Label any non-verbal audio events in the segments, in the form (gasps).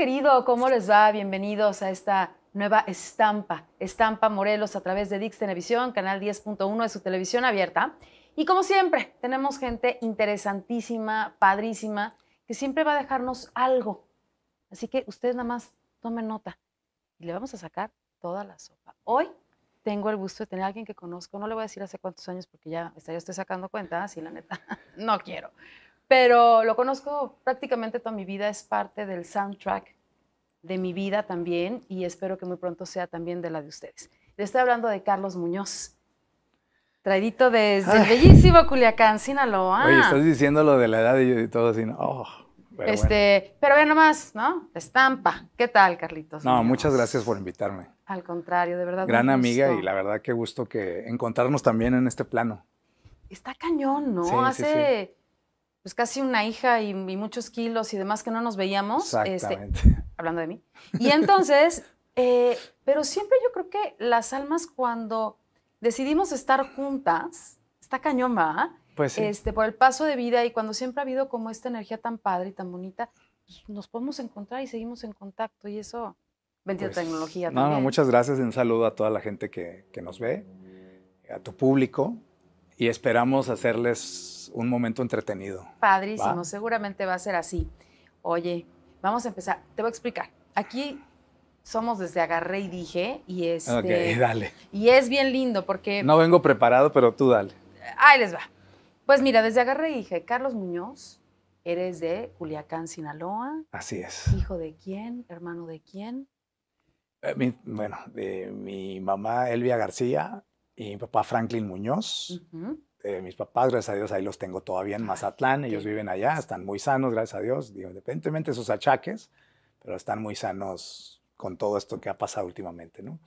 querido, ¿cómo les va? Bienvenidos a esta nueva estampa, Estampa Morelos a través de Dix Televisión, canal 10.1 de su televisión abierta. Y como siempre, tenemos gente interesantísima, padrísima, que siempre va a dejarnos algo. Así que ustedes nada más tomen nota y le vamos a sacar toda la sopa. Hoy tengo el gusto de tener a alguien que conozco, no le voy a decir hace cuántos años porque ya estaría usted sacando cuenta, así la neta, (laughs) no quiero pero lo conozco prácticamente toda mi vida, es parte del soundtrack de mi vida también y espero que muy pronto sea también de la de ustedes. Le estoy hablando de Carlos Muñoz. Traidito desde el bellísimo Culiacán, Sinaloa. Oye, estás diciendo lo de la edad y, todo así. Oh, pero este, pero vean nomás, ¿no? Estampa. ¿Qué tal, Carlitos? No, muchas gracias por invitarme. Al contrario, de verdad. Gran amiga y la verdad qué gusto que encontrarnos también en este plano. Está cañón, ¿no? Hace pues casi una hija y, muchos kilos y demás que no nos veíamos. Este, Exactamente. hablando de mí. Y entonces, (laughs) eh, pero siempre yo creo que las almas cuando decidimos estar juntas, está cañón, Pues sí. Este, por el paso de vida y cuando siempre ha habido como esta energía tan padre y tan bonita, pues, nos podemos encontrar y seguimos en contacto y eso, bendita pues, tecnología. también. no, muchas gracias un saludo a toda la gente que, que nos ve, a tu público y esperamos hacerles un momento entretenido. Padrísimo, seguramente va a ser así. Oye, vamos a empezar. Te voy a explicar. Aquí somos desde agarré y dije y es este Ok, (laughs) dale. Y es bien lindo porque No vengo preparado, pero tú dale. Ahí les va. Pues mira, desde agarré y dije, Carlos Muñoz, eres de Culiacán, Sinaloa. Así es. Hijo de quién, hermano de quién? Eh, bueno, de mi mamá Elvia García y mi papá Franklin Muñoz. Eh, mis papás, gracias a Dios, ahí los tengo todavía en ah, Mazatlán, ellos viven allá, están muy sanos, gracias a Dios, digo, independientemente de sus achaques, pero están muy sanos con todo esto que ha pasado últimamente, ¿no?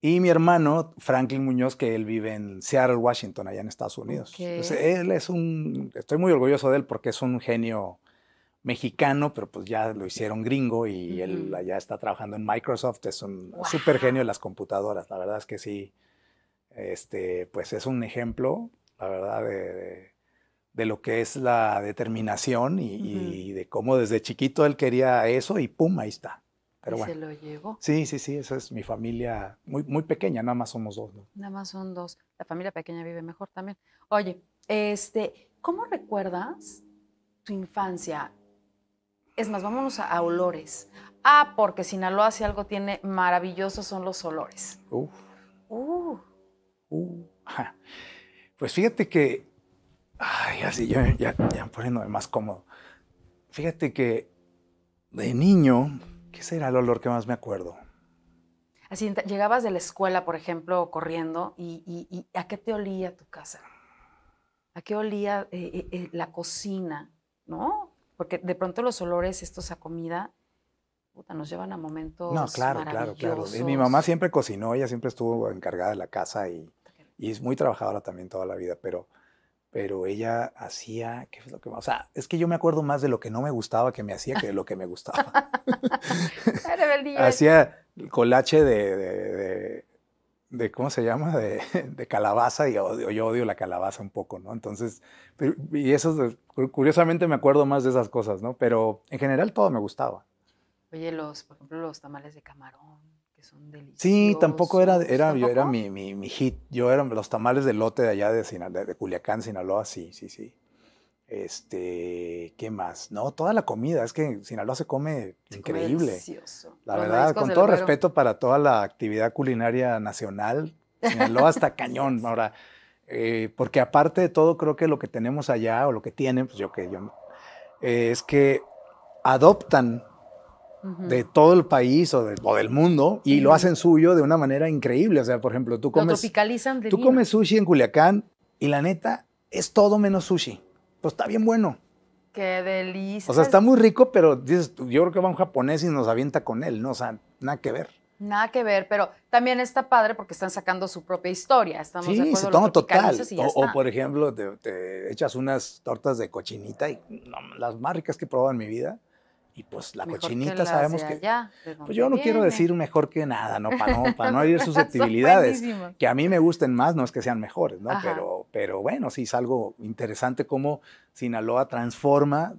Y mi hermano, Franklin Muñoz, que él vive en Seattle, Washington, allá en Estados Unidos. él es un, estoy muy orgulloso de él porque es un genio mexicano, pero pues ya lo hicieron gringo y él allá está trabajando en Microsoft, es un súper genio de las computadoras, la verdad es que sí, este, pues es un ejemplo, la verdad, de, lo que es la determinación y, de cómo desde chiquito él quería eso y pum, ahí está. Pero bueno. se lo llevó. Sí, sí, sí, esa es mi familia muy, muy pequeña, nada más somos dos. ¿no? Nada más son dos. La familia pequeña vive mejor también. Oye, este, ¿cómo recuerdas tu infancia? Es más, vámonos a, olores. Ah, porque Sinaloa si algo tiene maravilloso son los olores. Uf. Uh. Pues fíjate que, ay, así yo ya, ya poniéndome más cómodo. Fíjate que de niño, ¿qué será el olor que más me acuerdo? Así, llegabas de la escuela, por ejemplo, corriendo, y, ¿a qué te olía tu casa? ¿A qué olía eh, eh, eh, la cocina? ¿No? Porque de pronto los olores estos a comida nos llevan a momentos No, claro, claro, claro. mi mamá siempre cocinó, ella siempre estuvo encargada de la casa y y es muy trabajadora también toda la vida, pero, pero ella hacía, ¿qué es lo que más? O sea, es que yo me acuerdo más de lo que no me gustaba que me hacía que de lo que me gustaba. (laughs) hacía colache de, de, de, ¿cómo se llama? De, calabaza, y odio, yo odio la calabaza un poco, ¿no? Entonces, y eso, curiosamente me acuerdo más de esas cosas, ¿no? Pero en general todo me gustaba. Oye, los, por ejemplo, los tamales de camarón. Sí, tampoco era, era, era mi, mi, mi, hit. Yo era los tamales de lote de allá de, de Culiacán, Sinaloa, sí, sí, sí. Este, ¿qué más? No, toda la comida, es que en Sinaloa se come increíble. La verdad, con todo respeto para toda la actividad culinaria nacional, Sinaloa hasta (laughs) cañón. Ahora, eh, porque aparte de todo, creo que lo que tenemos allá o lo que tienen, pues yo que yo, eh, es que adoptan de todo el país o, del mundo y lo hacen suyo de una manera increíble. O sea, por ejemplo, tú comes, tú comes sushi en Culiacán y la neta es todo menos sushi. Pues está bien bueno. Qué delicia. O sea, está muy rico, pero dices, yo creo que va un japonés y nos avienta con él, ¿no? O sea, nada que ver. Nada que ver, pero también está padre porque están sacando su propia historia. Estamos sí, se toma total. o, por ejemplo, te, echas unas tortas de cochinita y las más ricas que he probado en mi vida y pues la cochinita sabemos que pues yo no quiero decir mejor que nada no para no (laughs) para no susceptibilidades que a mí me gusten más no es que sean mejores no pero pero bueno sí es algo interesante cómo Sinaloa transforma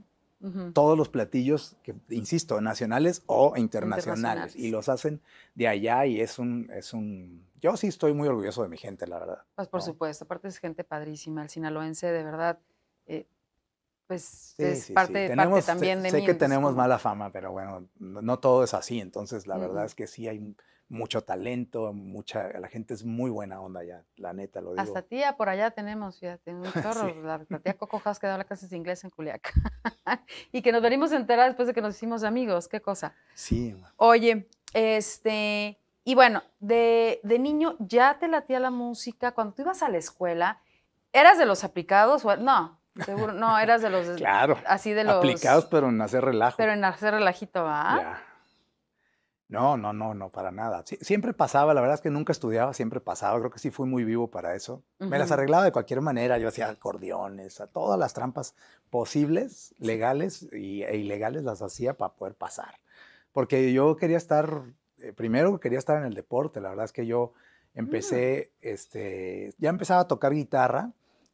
todos los platillos que insisto nacionales o internacionales, y los hacen de allá y es un es un yo sí estoy muy orgulloso de mi gente la verdad pues por supuesto aparte es gente padrísima el sinaloense de verdad pues es parte, también de que tenemos mala fama, pero bueno, no, todo es así. Entonces, la verdad es que sí hay mucho talento, mucha, la gente es muy buena onda ya, la neta lo digo. Hasta tía por allá tenemos, ya un (laughs) chorro, la, tía Coco que da la clase de inglés en Culiacán. (laughs) y que nos venimos a enterar después de que nos hicimos amigos, qué cosa. Sí. Oye, este, y bueno, de, de niño ya te latía la música, cuando tú ibas a la escuela, ¿eras de los aplicados? O, e-? no, no, eras de los... claro. Así de los... Aplicados, pero en hacer relajo. Pero en hacer relajito, ¿ah? No, no, no, no, para nada. siempre pasaba, la verdad es que nunca estudiaba, siempre pasaba. Creo que sí fui muy vivo para eso. Me las arreglaba de cualquier manera. Yo hacía acordeones, todas las trampas posibles, legales e ilegales las hacía para poder pasar. Porque yo quería estar, eh, primero quería estar en el deporte. La verdad es que yo empecé, mm. este, ya empezaba a tocar guitarra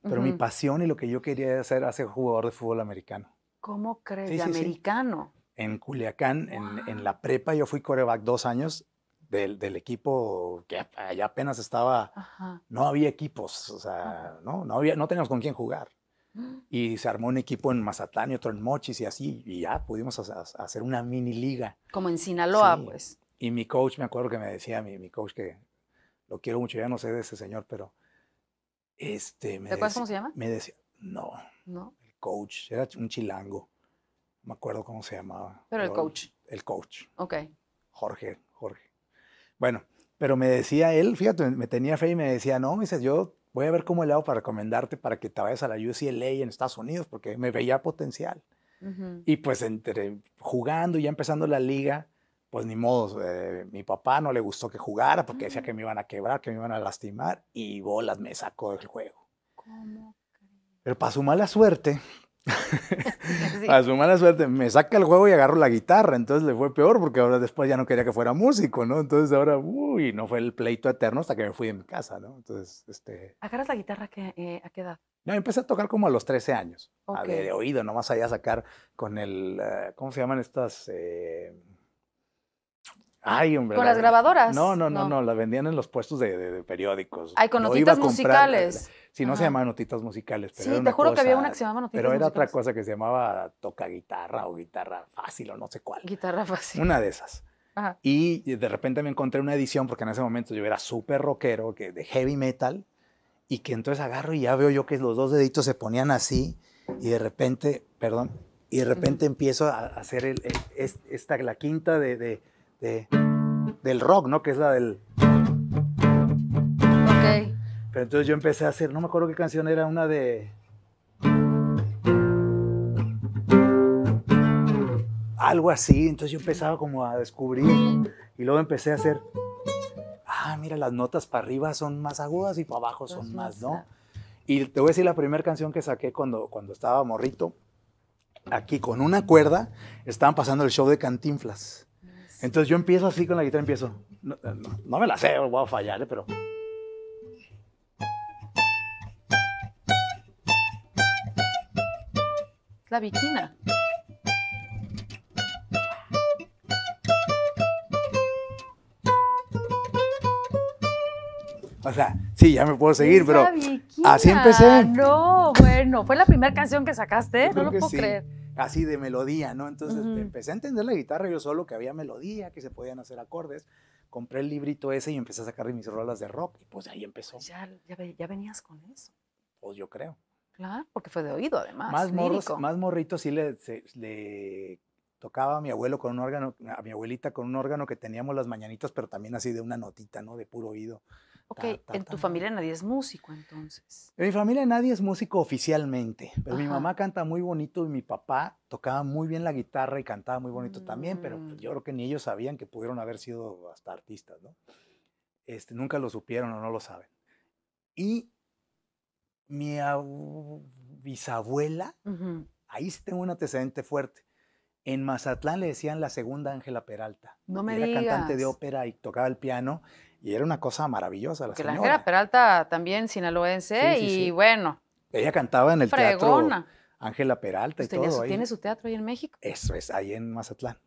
pero mi pasión y lo que yo quería hacer era ser jugador de fútbol americano. ¿Cómo crees? de americano. En Culiacán, en, la prepa, yo fui coreback dos años del, equipo que allá apenas estaba, no había equipos, o sea, no, había, no teníamos con quién jugar. (gasps) Y se armó un equipo en Mazatlán y otro en Mochis y así, y ya pudimos hacer una mini liga. Como en Sinaloa, pues. Y mi coach, me acuerdo que me decía, mi, mi coach que lo quiero mucho, ya no sé de ese señor, pero este, me llama? Me decía, no. El coach, era un chilango. No me acuerdo cómo se llamaba. Pero el coach. El coach. Ok. Jorge, Jorge. Bueno, pero me decía él, fíjate, me tenía fe y me decía, no, me dice, yo voy a ver cómo le hago para recomendarte para que te vayas a la UCLA en Estados Unidos, porque me veía potencial. Y pues entre jugando y ya empezando la liga, pues ni modo, eh, mi papá no le gustó que jugara porque decía que ah. me iban a quebrar, que me iban a lastimar y bolas me sacó del juego. ¿Cómo? Pero para su mala suerte, (laughs) para su mala suerte, me saca el juego y agarro la guitarra, entonces le fue peor porque ahora después ya no quería que fuera músico, ¿no? Entonces ahora, uy, no fue el pleito eterno hasta que me fui de mi casa, ¿no? Entonces, este... ¿Agarras la guitarra que, eh, a qué edad? No, empecé a tocar como a los 13 años, a de, de oído, más allá sacar con el, eh, ¿cómo se llaman estas? Ay, hombre. ¿Con las grabadoras? No, no, no, no, la vendían en los puestos de, periódicos. Ay, con notitas musicales. Si sí, no se llamaban notitas musicales, pero. Sí, te juro que había una que se llamaba notitas Pero era otra cosa que se llamaba toca guitarra o guitarra fácil o no sé cuál. Guitarra fácil. Una de esas. Y de repente me encontré una edición, porque en ese momento yo era súper rockero, que de heavy metal, y que entonces agarro y ya veo yo que los dos deditos se ponían así, y de repente, perdón, y de repente empiezo a hacer el, esta, la quinta de del rock, ¿no? Que es la del... Ok. Pero entonces yo empecé a hacer, no me acuerdo qué canción era, una de... Algo así, entonces yo empezaba como a descubrir y luego empecé a hacer, ah, mira, las notas para arriba son más agudas y para abajo son más, ¿no? Y te voy a decir la primera canción que saqué cuando, cuando estaba morrito, aquí con una cuerda, estaban pasando el show de Cantinflas. Entonces yo empiezo así con la guitarra, empiezo. No, me la sé, voy a fallar, eh, pero. La viquina. O sea, sí, ya me puedo seguir, pero así empecé. No, bueno, fue la primera canción que sacaste, no lo puedo creer así de melodía, ¿no? Entonces empecé a entender la guitarra yo solo, que había melodía, que se podían hacer acordes. Compré el librito ese y empecé a sacar mis rolas de rock y pues de ahí empezó. Pues ya, venías con eso. Pues yo creo. Claro, porque fue de oído además. Más, más morrito sí le, tocaba mi abuelo con un órgano, a mi abuelita con un órgano que teníamos las mañanitas, pero también así de una notita, ¿no? De puro oído. Ok, en tu familia nadie es músico entonces. En mi familia nadie es músico oficialmente, pero mi mamá canta muy bonito y mi papá tocaba muy bien la guitarra y cantaba muy bonito también, pero pues, mm. yo creo que ni ellos sabían que pudieron haber sido hasta artistas, ¿no? Este, nunca lo supieron o no lo saben. Y mi bisabuela, ahí sí tengo un antecedente fuerte. En Mazatlán le decían la segunda Ángela Peralta. No me Era cantante de ópera y tocaba el piano y era una cosa maravillosa la que señora. Ángela Peralta también sinaloense y bueno. Ella cantaba en el teatro Ángela Peralta pues y todo. ¿Tiene su teatro ahí en México? Eso es, ahí en Mazatlán.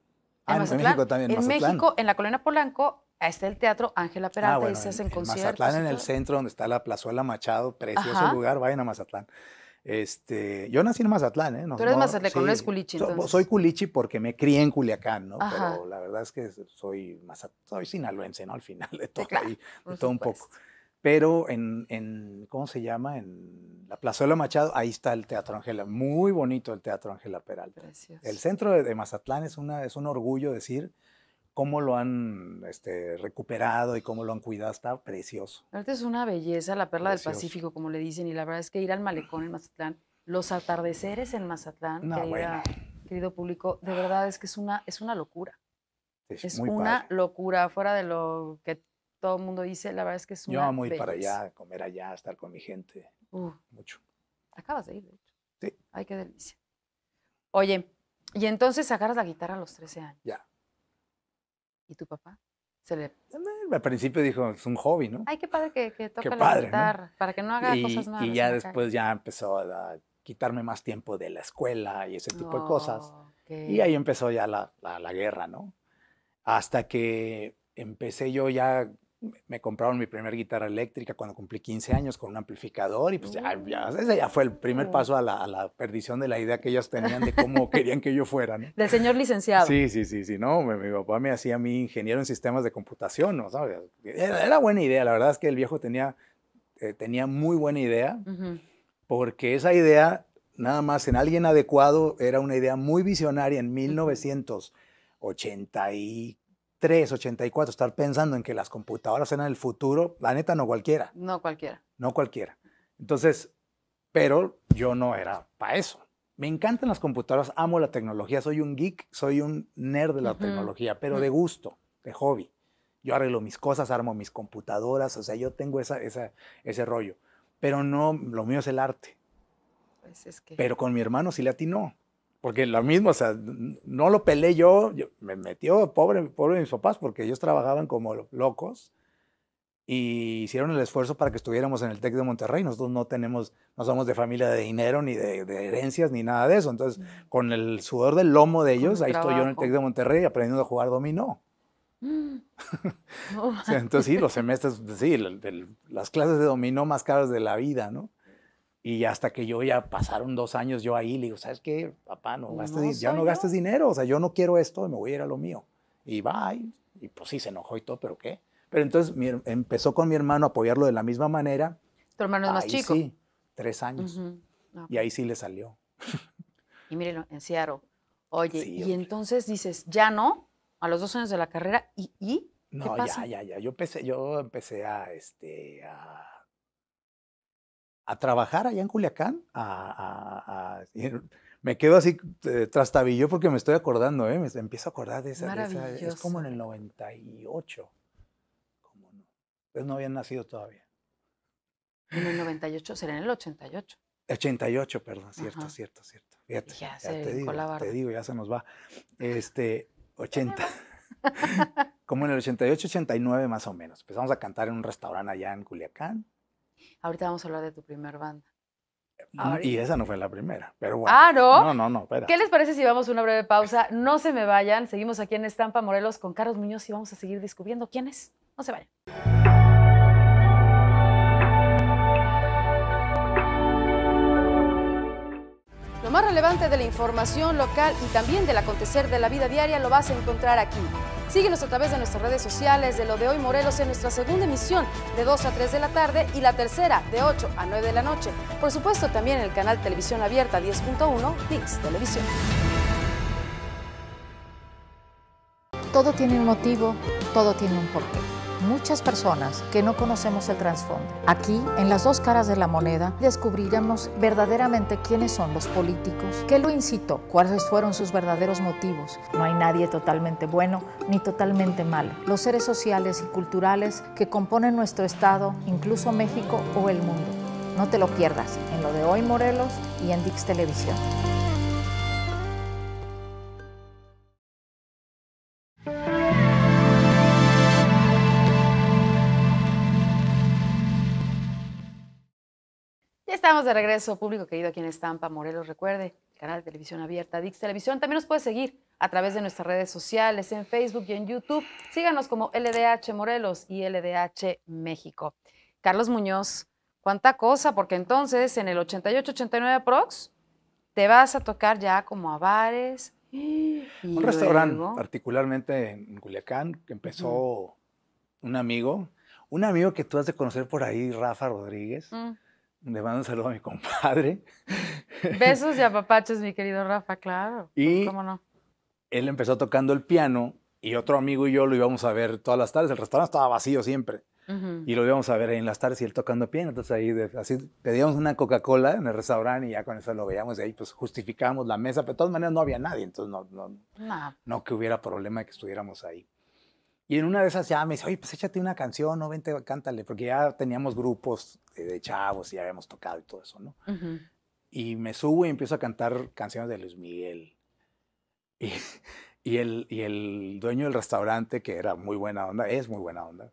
Ah, en, México también, en México, en la colonia Polanco, está el teatro Ángela ah, Peralta y se hacen en, conciertos. Mazatlán, en el centro, donde está la plazuela Machado, precioso lugar, vayan a Mazatlán. Este, yo nací en Mazatlán, ¿eh? No, Tú eres no, no culichi. Soy culichi porque me crié en Culiacán, ¿no? Pero la verdad es que soy, soy sinaloense, ¿no? Al final de todo, un poco. Pero en, ¿cómo se llama? En la Plazuela Machado, ahí está el Teatro Ángela. Muy bonito el Teatro Ángela Peralta. El centro de, de, Mazatlán es, una, es un orgullo decir cómo lo han este, recuperado y cómo lo han cuidado, está precioso. Ahorita es una belleza, la perla del Pacífico, como le dicen, y la verdad es que ir al malecón en Mazatlán, los atardeceres en Mazatlán, querido público, de verdad es que es una, es una locura. Es, una locura, fuera de lo que todo el mundo dice, la verdad es que es una Yo amo ir para allá, comer allá, estar con mi gente, uh. mucho. Acabas de ir, de hecho. Sí. Ay, qué delicia. Oye, y entonces agarras la guitarra a los 13 años. Ya. ¿Y tu papá? Al principio dijo, es un hobby, ¿no? Ay, qué padre que, que toque la para que no haga cosas malas. Y ya después ya empezó a quitarme más tiempo de la escuela y ese tipo de cosas. Y ahí empezó ya la guerra, ¿no? Hasta que empecé yo ya me compraron mi primera guitarra eléctrica cuando cumplí 15 años con un amplificador y pues ya, oh. ese ya fue el primer paso a la, perdición de la idea que ellos tenían de cómo querían que yo fuera. Del señor licenciado. Sí, sí, sí, sí, no, mi, papá me hacía mi ingeniero en sistemas de computación, ¿no? ¿Sabes? Era, buena idea, la verdad es que el viejo tenía, eh, tenía muy buena idea, porque esa idea, nada más en alguien adecuado, era una idea muy visionaria en 1984 84, estar pensando en que las computadoras eran el futuro, la neta no cualquiera. No cualquiera. No cualquiera. Entonces, pero yo no era para eso. Me encantan las computadoras, amo la tecnología, soy un geek, soy un nerd de la tecnología, pero mm. de gusto, de hobby. Yo arreglo mis cosas, armo mis computadoras, o sea, yo tengo esa, esa, ese rollo. Pero no, lo mío es el arte. Pues pero con mi hermano sí le atinó. Porque lo mismo, o sea, no lo pelé yo, me metió pobre, pobre mis papás porque ellos trabajaban como locos y hicieron el esfuerzo para que estuviéramos en el TEC de Monterrey. Nosotros no tenemos, no somos de familia de dinero ni de, herencias ni nada de eso. Entonces, mm. con el sudor del lomo de ellos, ahí estoy yo en el TEC de Monterrey aprendiendo a jugar dominó. (gasps) (laughs) entonces sí, los semestres, sí, las clases de dominó más caras de la vida, ¿no? Y hasta que yo ya pasaron dos años yo ahí, le digo, ¿sabes qué, papá? No, ya no gastes dinero, o sea, yo no quiero esto, me voy a ir a lo mío. Y va, Y pues sí, se enojó y todo, pero ¿qué? Pero entonces empezó con mi hermano a apoyarlo de la misma manera. ¿Tu hermano es más chico? Sí, tres años. Y ahí pues. sí le salió. y mírenlo, en Seattle. Oye, y entonces dices, ya no, a los dos años de la carrera, ¿y? y? ¿Qué no, ya, ya, ya. Yo empecé, yo empecé a, este, a a trabajar allá en Culiacán. A, eh, me quedo así eh, trastabillo porque me estoy acordando, eh, me empiezo a acordar de esa, Es como en el 98. ¿Cómo no? Pues no habían nacido todavía. En el 98, será en el 88. 88, perdón, cierto, cierto, cierto. Fíjate, ya, te digo, ya se nos va. Este, 80. (laughs) Como en el 88, 89 más o menos. Empezamos a cantar en un restaurante allá en Culiacán Ahorita vamos a hablar de tu primer banda. Mm, y esa no fue la primera, pero bueno. Ah, no. No, no, no, espera. ¿Qué les parece si vamos a una breve pausa? No se me vayan. Seguimos aquí en Estampa Morelos con Carlos Muñoz y vamos a seguir descubriendo quiénes. No se vayan. Lo más relevante de la información local y también del acontecer de la vida diaria lo vas a encontrar aquí Síguenos a través de nuestras redes sociales de Lo de Hoy Morelos en nuestra segunda emisión de 2 a 3 de la tarde y la tercera de 8 a 9 de la noche. Por supuesto también en el canal Televisión Abierta 10.1, VIX Televisión. Todo tiene un motivo, todo tiene un porqué muchas personas que no conocemos el trasfondo. Aquí, en las dos caras de la moneda, descubriremos verdaderamente quiénes son los políticos, qué lo incitó, cuáles fueron sus verdaderos motivos. No hay nadie totalmente bueno ni totalmente malo. Los seres sociales y culturales que componen nuestro Estado, incluso México o el mundo. No te lo pierdas en lo de hoy Morelos y en Dix Televisión. estamos de regreso, público querido aquí en Estampa, Morelos, recuerde, canal de televisión abierta, Dix Televisión. También nos puedes seguir a través de nuestras redes sociales, en Facebook y en YouTube. Síganos como LDH Morelos y LDH México. Carlos Muñoz, cuánta cosa, porque entonces en el 88-89 Prox te vas a tocar ya como a bares. un restaurante, particularmente en Culiacán, que empezó un amigo, un amigo que tú has de conocer por ahí, Rafa Rodríguez. Mm. Le mando un saludo a mi compadre. (laughs) Besos y apapachos, mi querido Rafa, claro. Pues, y ¿Cómo no? él empezó tocando el piano y otro amigo y yo lo íbamos a ver todas las tardes. El restaurante estaba vacío siempre. Y lo íbamos a ver en las tardes y él tocando piano. Entonces ahí pedíamos una Coca-Cola en el restaurante y ya con eso lo veíamos y ahí pues justificábamos la mesa. Pero de todas maneras no había nadie, entonces no, no, no que hubiera problema de que estuviéramos ahí. Y en una de esas ya me dice, oye, pues échate una canción, no, vente, cántale, porque ya teníamos grupos de, chavos y ya habíamos tocado y todo eso, ¿no? Y me subo y empiezo a cantar canciones de Luis Miguel. (laughs) Y, el, el dueño del restaurante, que era muy buena onda, es muy buena onda,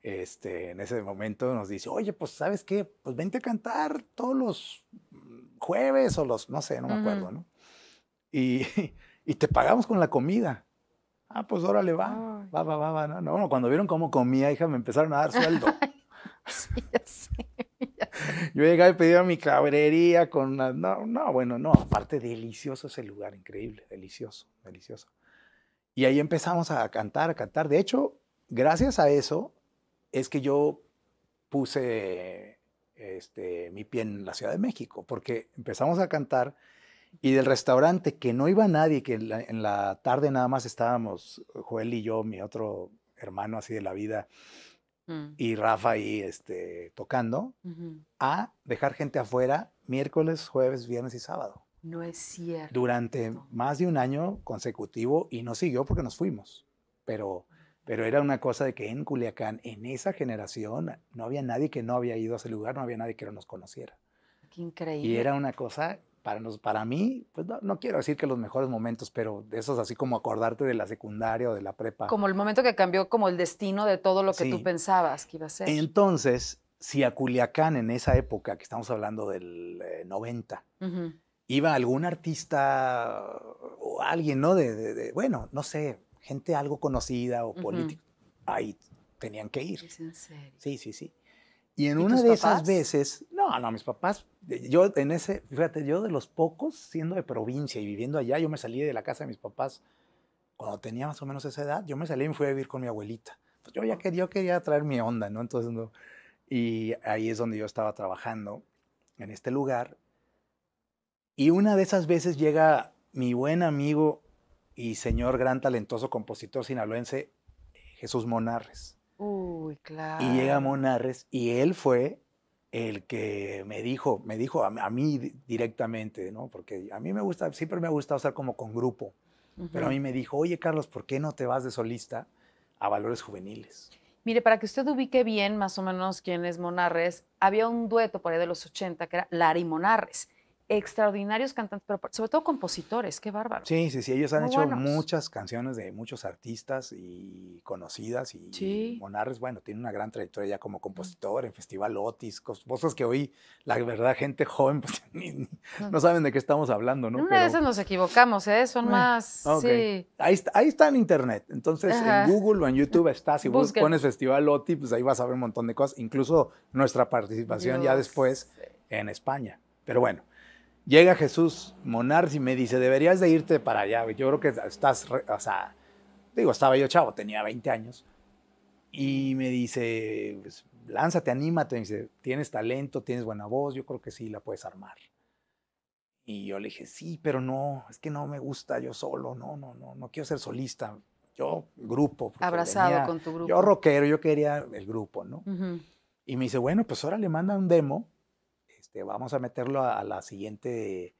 este, en ese momento nos dice, oye, pues sabes qué, pues vente a cantar todos los jueves o los, no sé, no me acuerdo, ¿no? Y, (laughs) y te pagamos con la comida. Ah, pues órale, va, va, va, va, va. No, no, cuando vieron cómo comía, hija, me empezaron a dar sueldo. (laughs) Yo llegaba y pedía mi cabrería con... Una... No, no, bueno, no, aparte delicioso ese lugar, increíble, delicioso, delicioso. Y ahí empezamos a cantar, a cantar. De hecho, gracias a eso es que yo puse este, mi pie en la Ciudad de México, porque empezamos a cantar y del restaurante, que no iba nadie, que en la, tarde nada más estábamos eh, Joel y yo, mi otro hermano así de la vida, mm. y Rafa ahí este, tocando, a dejar gente afuera miércoles, jueves, viernes y sábado. No es cierto. Durante más de un año consecutivo y no siguió porque nos fuimos. Pero, pero era una cosa de que en Culiacán, en esa generación, no había nadie que no había ido a ese lugar, no había nadie que no nos conociera. Qué increíble. Y era una cosa para, nos, para mí, pues no, quiero decir que los mejores momentos, pero de esos así como acordarte de la secundaria o de la prepa. Como el momento que cambió como el destino de todo lo que tú pensabas que iba a ser. Entonces, si a Culiacán en esa época, que estamos hablando del 90, eh, iba algún artista o alguien, ¿no? De, bueno, no sé, gente algo conocida o político, ahí tenían que ir. Sí, sí, sí. Y en una de esas veces, no, no, mis papás, yo en ese, fíjate, yo de los pocos, siendo de provincia y viviendo allá, yo me salí de la casa de mis papás cuando tenía más o menos esa edad, yo me salí y me fui a vivir con mi abuelita. Pues, yo ya quería, quería traer mi onda, ¿no? Entonces, no, y ahí es donde yo estaba trabajando, en este lugar. Y una de esas veces llega mi buen amigo y señor gran talentoso compositor sinaloense, Jesús Monarres claro. Y llega Monarres y él fue el que me dijo, me dijo a, mí directamente, ¿no? Porque a mí me gusta, siempre me ha gustado estar como con grupo. Pero a mí me dijo, oye, Carlos, ¿por qué no te vas de solista a Valores Juveniles? Mire, para que usted ubique bien más o menos quién es Monarres, había un dueto por ahí de los 80 que era Lari Monarres extraordinarios cantantes, pero sobre todo compositores, qué bárbaro. Sí, sí, sí, ellos han hecho muchas canciones de muchos artistas y conocidas y Monarres, bueno, tiene una gran trayectoria ya como compositor en Festival Otis, cosas que hoy la verdad gente joven pues, (laughs) no saben de qué estamos hablando, ¿no? Una pero, nos equivocamos, ¿eh? Son más, ah, Ahí está, en internet, entonces en Google o en YouTube está, si vos pones Festival Otis, pues ahí vas a ver un montón de cosas, incluso nuestra participación ya después en España, pero bueno. Llega Jesús monar y me dice, deberías de irte para allá. Yo creo que estás, o sea, digo, estaba yo chavo, tenía 20 años. Y me dice, pues, lánzate, anímate. Me dice, tienes talento, tienes buena voz, yo creo que sí la puedes armar. Y yo le dije, sí, pero no, es que no me gusta yo solo, no, no, no, no quiero ser solista. Yo, grupo. Abrazado con tu grupo. Yo rockero, yo quería el grupo, ¿no? Y me dice, bueno, pues ahora le manda un demo este, vamos a meterlo a, la siguiente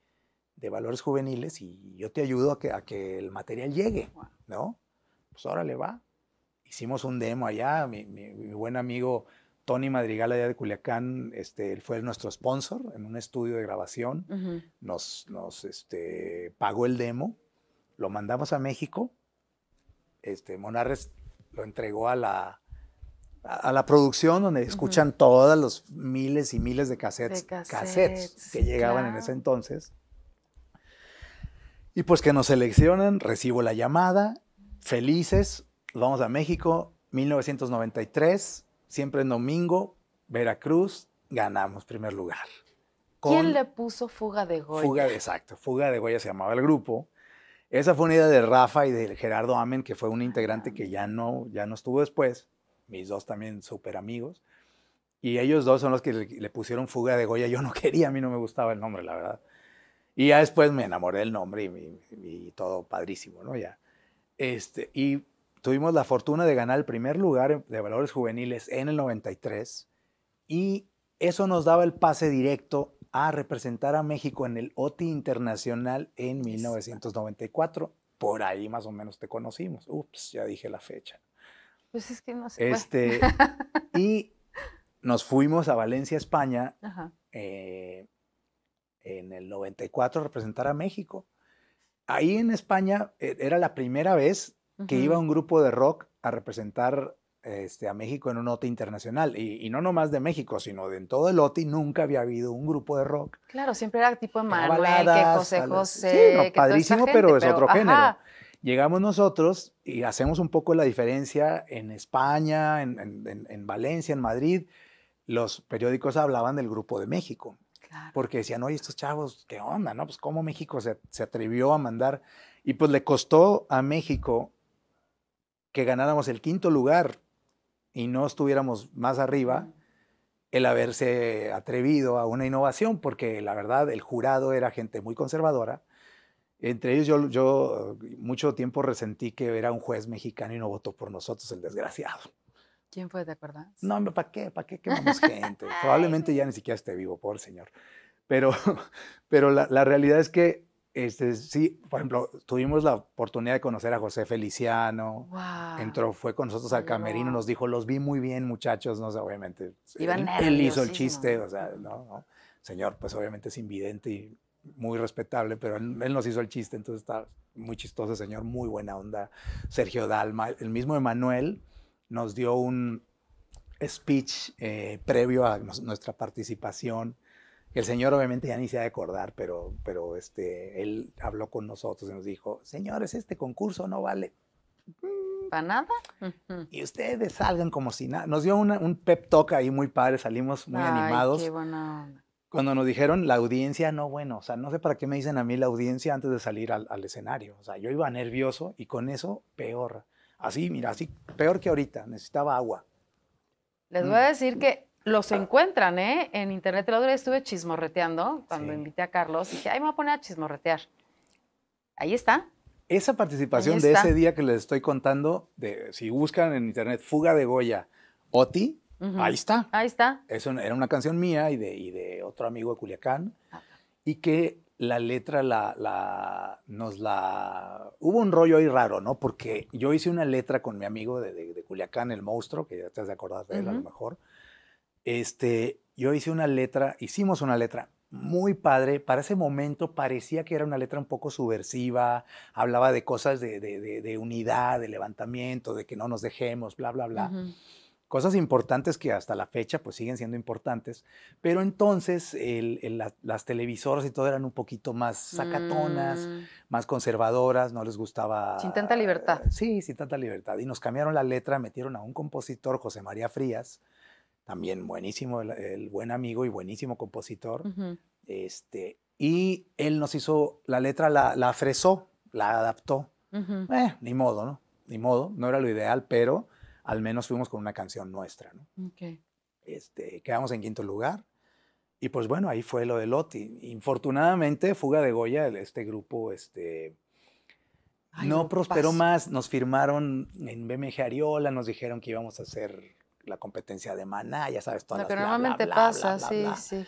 de, valores juveniles y yo te ayudo a que, el material llegue, ¿no? Pues ahora le va. Hicimos un demo allá, mi, buen amigo Tony Madrigal allá de Culiacán, este, él fue nuestro sponsor en un estudio de grabación, nos, nos este, pagó el demo, lo mandamos a México, este, Monarres lo entregó a la, a la producción donde escuchan todas los miles y miles de cassettes, que llegaban en ese entonces. Y pues que nos seleccionan, recibo la llamada, felices, vamos a México, 1993, siempre en domingo, Veracruz, ganamos primer lugar. ¿Quién le puso Fuga de Goya? Fuga, exacto, Fuga de Goya se llamaba el grupo. Esa fue una idea de Rafa y de Gerardo Amen, que fue un integrante ah. que ya no, ya no estuvo después mis dos también súper amigos. Y ellos dos son los que le, pusieron Fuga de Goya. Yo no (laughs) quería, a mí no me gustaba el nombre, la verdad. Y ya después me enamoré del nombre y, todo padrísimo, ¿no? Ya. Este, y tuvimos la fortuna de ganar el primer lugar de valores juveniles en el 93 y eso nos daba el pase directo a representar a México en el OTI Internacional en 1994. Por ahí más o menos te conocimos. Ups, ya dije la fecha. Pues es que no sé. este, (laughs) y nos fuimos a Valencia, España, eh, en el 94 a representar a México. Ahí en España e, era la primera vez que iba un grupo de rock a representar este, a México en un OTI internacional. Y, no nomás de México, sino de en todo el OTI nunca había habido un grupo de rock. Claro, siempre era tipo de José José. Sí, padrísimo, pero es otro género. Llegamos nosotros y hacemos un poco la diferencia en España, en, Valencia, en Madrid. Los periódicos hablaban del Grupo de México, porque decían, oye, estos chavos, ¿qué onda? No? Pues cómo México se atrevió a mandar. Y pues le costó a México que ganáramos el quinto lugar y no estuviéramos más arriba, el haberse atrevido a una innovación, porque la verdad el jurado era gente muy conservadora entre ellos yo, mucho tiempo resentí que era un juez mexicano y no votó por nosotros, el desgraciado. ¿Quién fue? de acuerdas? No, ¿para qué? ¿Para qué quemamos (laughs) gente? Probablemente ya ni siquiera esté vivo, por señor. Pero, (laughs) pero la, la realidad es que este, sí, por ejemplo, tuvimos la oportunidad de conocer a José Feliciano. Wow. Entró, fue con nosotros al camerino, nos dijo, los vi muy bien, muchachos, no sé, obviamente. Iban él, él hizo el chiste, o sea, no, no, Señor, pues obviamente es invidente y muy respetable, pero él, nos hizo el chiste, entonces está muy chistoso señor, muy buena onda. Sergio Dalma, el mismo Emanuel nos dio un speech eh, previo a nuestra participación. El señor obviamente ya ni se ha de acordar, pero, pero este, él habló con nosotros y nos dijo, señores, este concurso no vale. Mm. ¿Para nada? Y ustedes salgan como si nada. Nos dio un pep talk ahí muy padre, salimos muy Ay, animados. Qué buena onda cuando nos dijeron la audiencia, no, bueno, o sea, no sé para qué me dicen a mí la audiencia antes de salir al, escenario. O sea, yo iba nervioso y con eso peor. Así, mira, así, peor que ahorita, necesitaba agua. Les mm. voy a decir que los encuentran, ¿eh? En internet, el otro día estuve chismorreteando cuando invité a Carlos. Dije, ay, me voy a poner a chismorretear. Ahí está. Esa participación de ese día que les estoy contando, de, si buscan en internet Fuga de Goya, Oti, Ahí está. Ahí está. Eso era una canción mía y de, de otro amigo de Culiacán. Ah. Y que la letra la, nos la... Hubo un rollo ahí raro, ¿no? Porque yo hice una letra con mi amigo de, Culiacán, el monstruo, que ya te has de acordar de él a lo mejor. Este, yo hice una letra, hicimos una letra muy padre. Para ese momento parecía que era una letra un poco subversiva, hablaba de cosas de, unidad, de levantamiento, de que no nos dejemos, bla, bla, bla cosas importantes que hasta la fecha pues siguen siendo importantes, pero entonces las televisoras y todo eran un poquito más sacatonas, mm. más conservadoras, no les gustaba... Sin tanta libertad. Eh, sí, sin tanta libertad. Y nos cambiaron la letra, metieron a un compositor, José María Frías, también buenísimo, el, buen amigo y buenísimo compositor, este, y él nos hizo la letra, la, la fresó, la adaptó. Eh, ni modo, ¿no? Ni modo, no era lo ideal, pero al menos fuimos con una canción nuestra, ¿no? Okay. Este, quedamos en quinto lugar. Y pues bueno, ahí fue lo de Lotti. Infortunadamente, Fuga de Goya, este grupo, este, no prosperó más. Nos firmaron en BMG Ariola, nos dijeron que íbamos a hacer la competencia de Maná, ya sabes, todas las que normalmente pasa, sí, sí.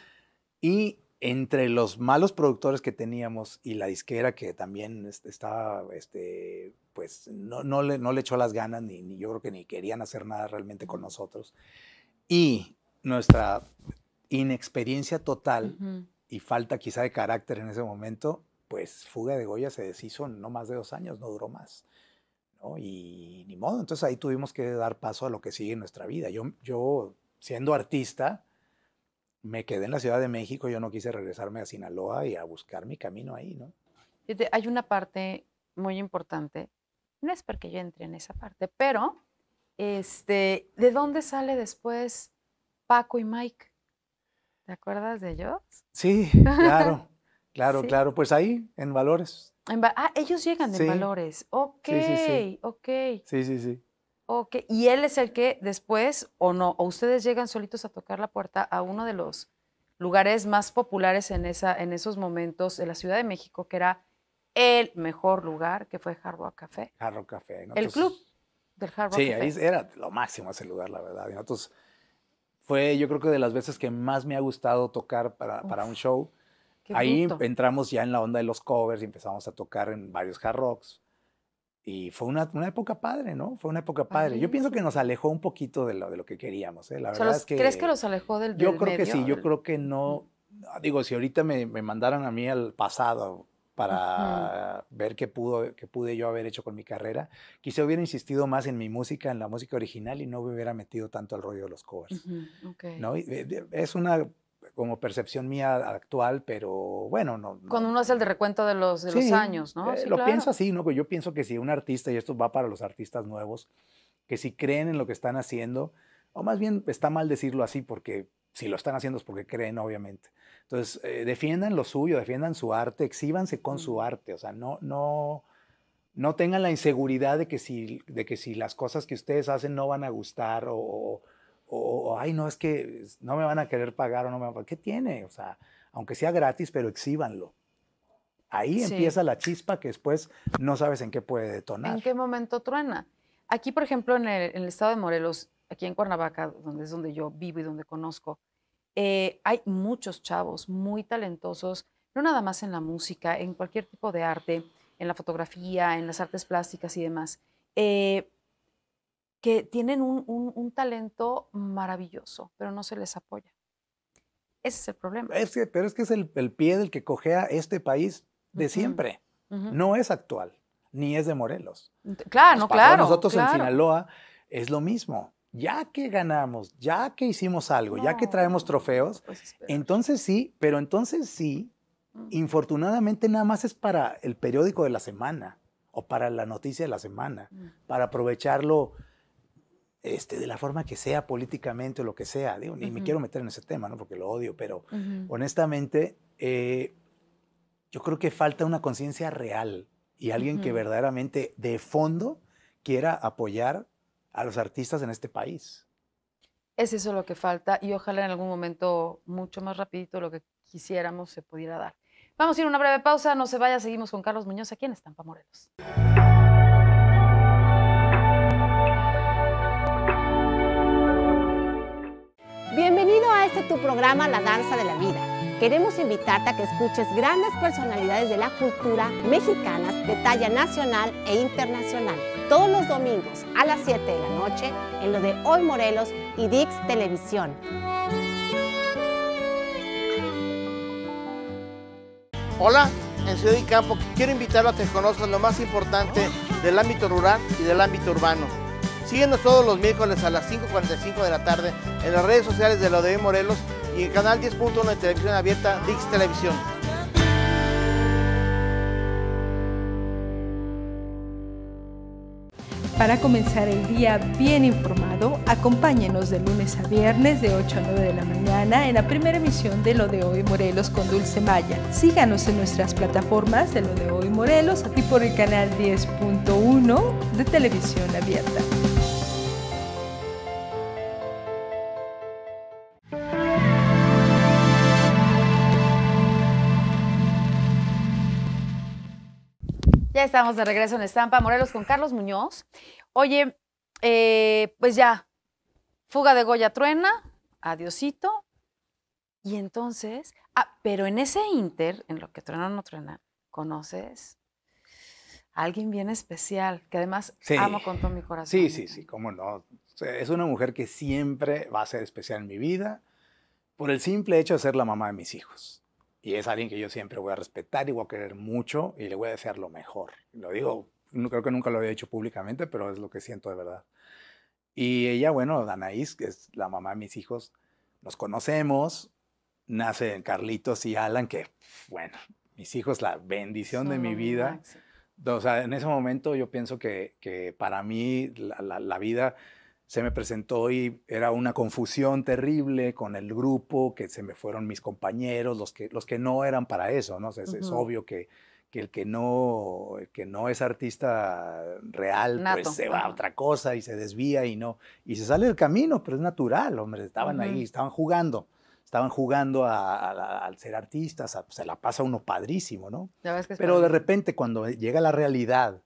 Y entre los malos productores que teníamos y la disquera que también estaba, este, pues no, le, echó las ganas, ni, yo creo que ni querían hacer nada realmente con nosotros, y nuestra inexperiencia total y falta quizá de carácter en ese momento, pues Fuga de Goya se deshizo no más de dos años, no duró más. ¿no? Y ni modo, entonces ahí tuvimos que dar paso a lo que sigue en nuestra vida. Yo, yo siendo artista, me quedé en la Ciudad de México, yo no quise regresarme a Sinaloa y a buscar mi camino ahí, ¿no? Hay una parte muy importante, no es porque yo entre en esa parte, pero este, ¿de dónde sale después Paco y Mike? ¿Te acuerdas de ellos? Sí, (laughs) claro, claro, claro, pues ahí, en Valores. ah, ellos llegan de en Valores, ok, sí, ok. Sí, sí, sí. Ok, y él es el que después o no, o ustedes llegan solitos a tocar la puerta a uno de los lugares más populares en, esa, en esos momentos en la Ciudad de México, que era el mejor lugar, que fue Hard Rock Café. Hard Rock Café. ¿no? el club del Hard Rock Café. Sí, ahí era lo máximo ese lugar, la verdad. Y fue, yo creo que de las veces que más me ha gustado tocar para, un show. Ahí entramos ya en la onda de los covers y empezamos a tocar en varios Hard Rocks y fue una, una, época padre, ¿no? Fue una época padre. Yo pienso que nos alejó un poquito de lo, de lo que queríamos, ¿eh? La verdad es que... ¿Crees que los alejó del Yo creo que sí, yo creo que no... Ah, digo, si ahorita me, me mandaran a mí al pasado para ver qué, pudo, pude yo haber hecho con mi carrera, quizá hubiera insistido más en mi música, en la música original y no hubiera metido tanto al rollo de los covers. Eh, es una como percepción mía actual, pero bueno, no. Con Cuando uno hace el de recuento de los, años, ¿no? Eh, lo pienso así, ¿no? Yo pienso que si un artista, y esto va para los artistas nuevos, que si creen en lo que están haciendo, o más bien está mal decirlo así, porque si lo están haciendo es porque creen, obviamente. Entonces, eh, defiendan lo suyo, defiendan su arte, exhíbanse con su arte, o sea, no, no, no tengan la inseguridad de que, si, de que si las cosas que ustedes hacen no van a gustar o o, ay, no, es que no me van a querer pagar o no me van a ¿Qué tiene? O sea, aunque sea gratis, pero exhibanlo. Ahí empieza la chispa que después no sabes en qué puede detonar. ¿En qué momento truena? Aquí, por ejemplo, en el, estado de Morelos, aquí en Cuernavaca, donde es donde yo vivo y donde conozco, eh, hay muchos chavos muy talentosos, no nada más en la música, en cualquier tipo de arte, en la fotografía, en las artes plásticas y demás. Eh, que tienen un, talento maravilloso, pero no se les apoya. Ese es el problema. Es pero es que es el, pie del que cojea este país de siempre. No es actual, ni es de Morelos. Claro, claro. claro. Nosotros en Sinaloa es lo mismo. Ya que ganamos, ya que hicimos algo, ya que traemos trofeos, pues entonces sí, pero entonces sí, infortunadamente nada más es para el periódico de la semana o para la noticia de la semana, para aprovecharlo este, de la forma que sea políticamente o lo que sea, ni me quiero meter en ese tema, ¿no? Porque lo odio, pero honestamente, eh, yo creo que falta una conciencia real y alguien que verdaderamente de fondo quiera apoyar a los artistas en este país. Es eso lo que falta y ojalá en algún momento mucho más rapidito lo que quisiéramos se pudiera dar. Vamos a ir a una breve pausa, no se vaya, seguimos con Carlos Muñoz aquí en Estampa Morelos. tu programa La Danza de la Vida. Queremos invitarte a que escuches grandes personalidades de la cultura mexicana de talla nacional e internacional todos los domingos a las 7 de la noche en lo de Hoy Morelos y Dix Televisión. Hola, en Ciudad y Campo quiero invitarlo a que conozcan lo más importante del ámbito rural y del ámbito urbano Síguenos todos los miércoles a las 5.45 de la tarde en las redes sociales de Lo De Hoy Morelos y en canal 10.1 de televisión abierta Dix Televisión. Para comenzar el día bien informado, acompáñenos de lunes a viernes de 8 a 9 de la mañana en la primera emisión de Lo de Hoy Morelos con Dulce Maya. Síganos en nuestras plataformas de Lo de Hoy Morelos y por el canal 10.1 de Televisión Abierta. Ya estamos de regreso en Estampa Morelos con Carlos Muñoz. Oye, eh, pues ya, fuga de Goya truena, adiosito. Y entonces, ah, pero en ese inter, en lo que truena o no truena, conoces a alguien bien especial, que además amo con todo mi corazón. Sí, sí, sí, cómo no. Es una mujer que siempre va a ser especial en mi vida por el simple hecho de ser la mamá de mis hijos y es alguien que yo siempre voy a respetar y voy a querer mucho y le voy a desear lo mejor. Lo digo, no, creo que nunca lo había dicho públicamente, pero es lo que siento de verdad. Y ella, bueno, Danaís, que es la mamá de mis hijos, nos conocemos, nacen Carlitos y Alan, que, bueno, mis hijos, la bendición de mi vida. O sea, en ese momento yo pienso que, para mí la, la vida se me presentó y era una confusión terrible con el grupo, que se me fueron mis compañeros, los que, los que no eran para eso, ¿no? sé, Es, obvio que, el, que no, que no es artista real, pues se va a otra cosa y se desvía y no, y se sale del camino, pero es natural, hombre, estaban ahí, estaban jugando. Estaban jugando al ser artistas, se la pasa uno padrísimo, ¿no? Pero de repente cuando llega la realidad,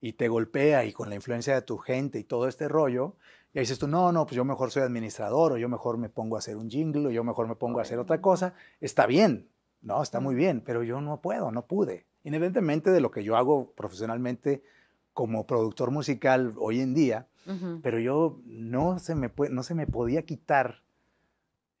y te golpea y con la influencia de tu gente y todo este rollo, y dices tú, no, no, pues yo mejor soy administrador o yo mejor me pongo a hacer un jingle o yo mejor me pongo a hacer otra cosa, está bien, ¿no? Está muy mm. bien, pero yo no puedo, no pude. Independientemente de lo que yo hago profesionalmente como productor musical hoy en día, pero yo no se me, no se me podía quitar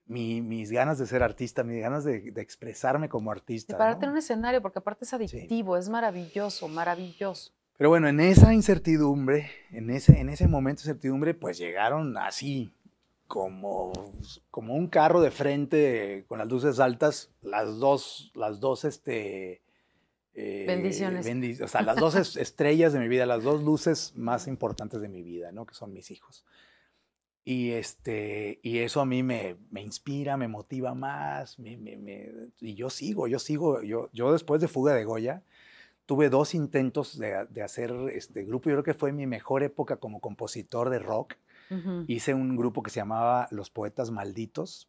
mis ganas de ser artista, mis ganas de, expresarme como artista. Y pararte en un escenario, porque aparte es adictivo, es maravilloso, maravilloso. Pero bueno, en esa incertidumbre, en ese, en ese momento de incertidumbre, pues llegaron así, como, como un carro de frente con las luces altas, las dos, las dos, este... Eh, Bendiciones. las dos estrellas de mi vida, las dos luces más importantes de mi vida, ¿no? Que son mis hijos. Y, este, y eso a mí me, inspira, me motiva más, y yo sigo, yo sigo, yo, yo después de Fuga de Goya, tuve dos intentos de, de, hacer este grupo. Yo creo que fue mi mejor época como compositor de rock. Hice un grupo que se llamaba Los Poetas Malditos,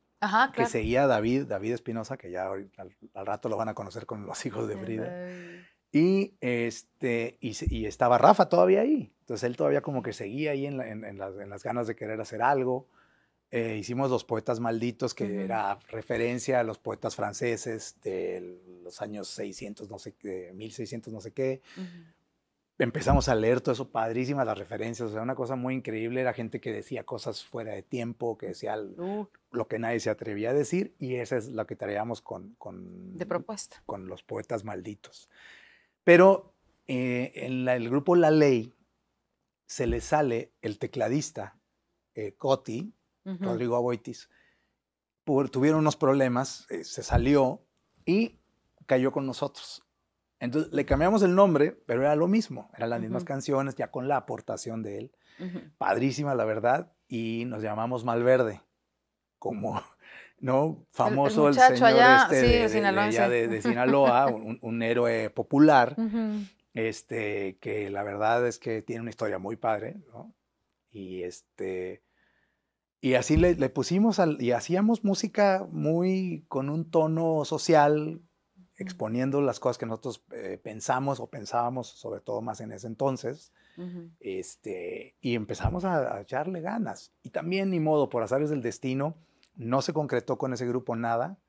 que seguía David, David Espinosa, que ya al, rato lo van a conocer con los hijos de Brida. Y, este, y, estaba Rafa todavía ahí. Entonces él todavía como que seguía ahí en, las, en las, ganas de querer hacer algo. Eh, hicimos Los Poetas Malditos, que era referencia a los poetas franceses de los años 600, no sé qué, 1600, no sé qué. Empezamos a leer todo eso, padrísimas las referencias, o sea, una cosa muy increíble, era gente que decía cosas fuera de tiempo, que decía uh. lo que nadie se atrevía a decir, y esa es lo que traíamos con, de propuesta. con los poetas malditos. Pero eh, en el grupo La Ley se le sale el tecladista, eh, Coti, Rodrigo Aboitis, tuvieron unos problemas, eh, se salió y cayó con nosotros. Entonces le cambiamos el nombre, pero era lo mismo, eran las mismas canciones, ya con la aportación de él. Padrísima, la verdad, y nos llamamos Malverde, como, (laughs) ¿no? Famoso el, señor este de, Sinaloa, (laughs) un, héroe popular, este, que la verdad es que tiene una historia muy padre, ¿no? Y este, y así le, pusimos y hacíamos música muy con un tono social, exponiendo las cosas que nosotros eh, pensamos o pensábamos, sobre todo más en ese entonces. Este, y empezamos a, echarle ganas. Y también, ni modo, por azares del destino, no se concretó con ese grupo nada.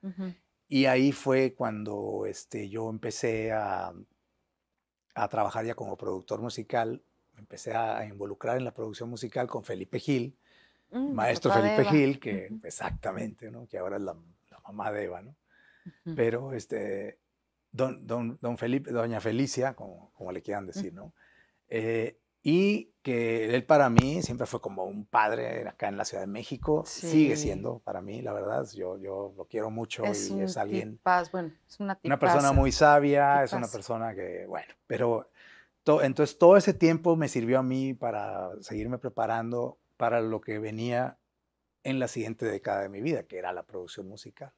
Y ahí fue cuando este, yo empecé a, a trabajar ya como productor musical, empecé a involucrar en la producción musical con Felipe Gil, Mm, maestro Felipe Gil, que exactamente, ¿no? que ahora es la, mamá de Eva, ¿no? Pero este, don, Felipe, doña Felicia, como, le quieran decir, ¿no? Eh, y que él para mí siempre fue como un padre acá en la Ciudad de México, sigue siendo para mí, la verdad, yo, yo lo quiero mucho es y es alguien, bueno, es una, persona muy sabia, es una persona que, bueno, pero entonces todo ese tiempo me sirvió a mí para seguirme preparando para lo que venía en la siguiente década de mi vida, que era la producción musical.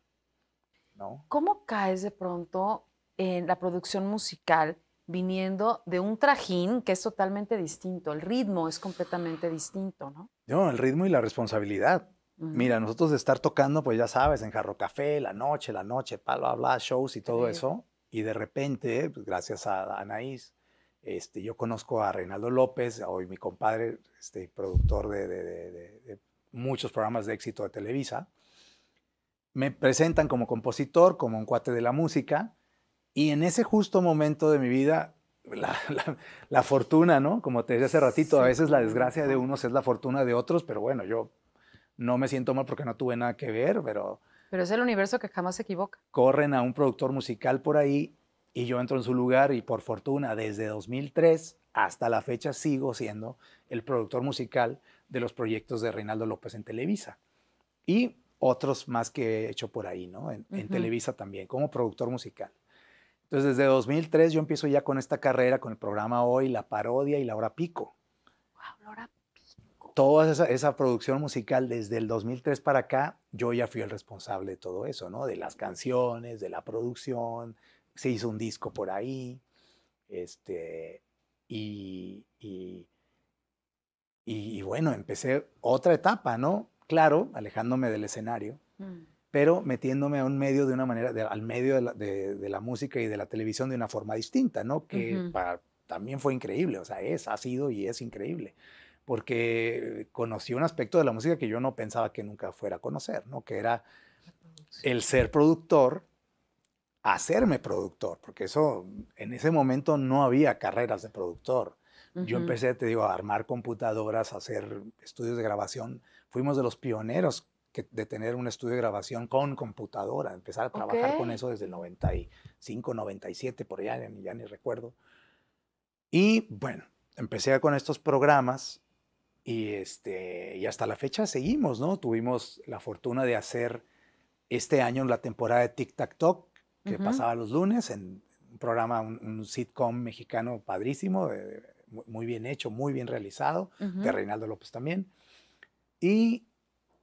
¿no? ¿Cómo caes de pronto en la producción musical viniendo de un trajín que es totalmente distinto? El ritmo es completamente distinto, ¿no? No, el ritmo y la responsabilidad. Mira, nosotros de estar tocando, pues ya sabes, en Jarro Café, la noche, la noche, bla, bla, bla, shows y todo eso. Y de repente, pues, gracias a Anaís, este, yo conozco a Reinaldo López, hoy mi compadre, este, productor de, muchos programas de éxito de Televisa. Me presentan como compositor, como un cuate de la música, y en ese justo momento de mi vida, la, (laughs) la fortuna, ¿no? Como te decía hace ratito, a veces la desgracia de unos es la fortuna de otros, pero bueno, yo no me siento mal porque no tuve nada que ver, pero... Pero es el universo que jamás se equivoca. Corren a un productor musical por ahí y yo entro en su lugar y por fortuna desde 2003 hasta la fecha sigo siendo el productor musical de los proyectos de Reinaldo López en Televisa y otros más que he hecho por ahí, ¿no? En, Televisa también, como productor musical. Entonces, desde 2003 yo empiezo ya con esta carrera, con el programa Hoy, La Parodia y La Hora Pico. ¡Wow! La Hora Pico. Toda esa, esa, producción musical desde el 2003 para acá, yo ya fui el responsable de todo eso, ¿no? De las canciones, de la producción, se hizo un disco por ahí, este, y, y, bueno, empecé otra etapa, ¿no? Claro, alejándome del escenario, mm. pero metiéndome a un medio de una manera, al medio de la, música y de la televisión de una forma distinta, ¿no? Que también fue increíble, o sea, es, ha sido y es increíble porque conocí un aspecto de la música que yo no pensaba que nunca fuera a conocer, ¿no? Que era el ser productor hacerme productor, porque eso en ese momento no había carreras de productor. Yo empecé, te digo, a armar computadoras, a hacer estudios de grabación. Fuimos de los pioneros que, de tener un estudio de grabación con computadora, empezar a trabajar con eso desde el 95, 97, por allá, ya, ni recuerdo. Y bueno, empecé con estos programas y, este, y hasta la fecha seguimos, ¿no? Tuvimos la fortuna de hacer este año la temporada de Tic Tac Toc, que pasaba los lunes en un programa, un, sitcom mexicano padrísimo, de, muy bien hecho, muy bien realizado, de Reinaldo López también. Y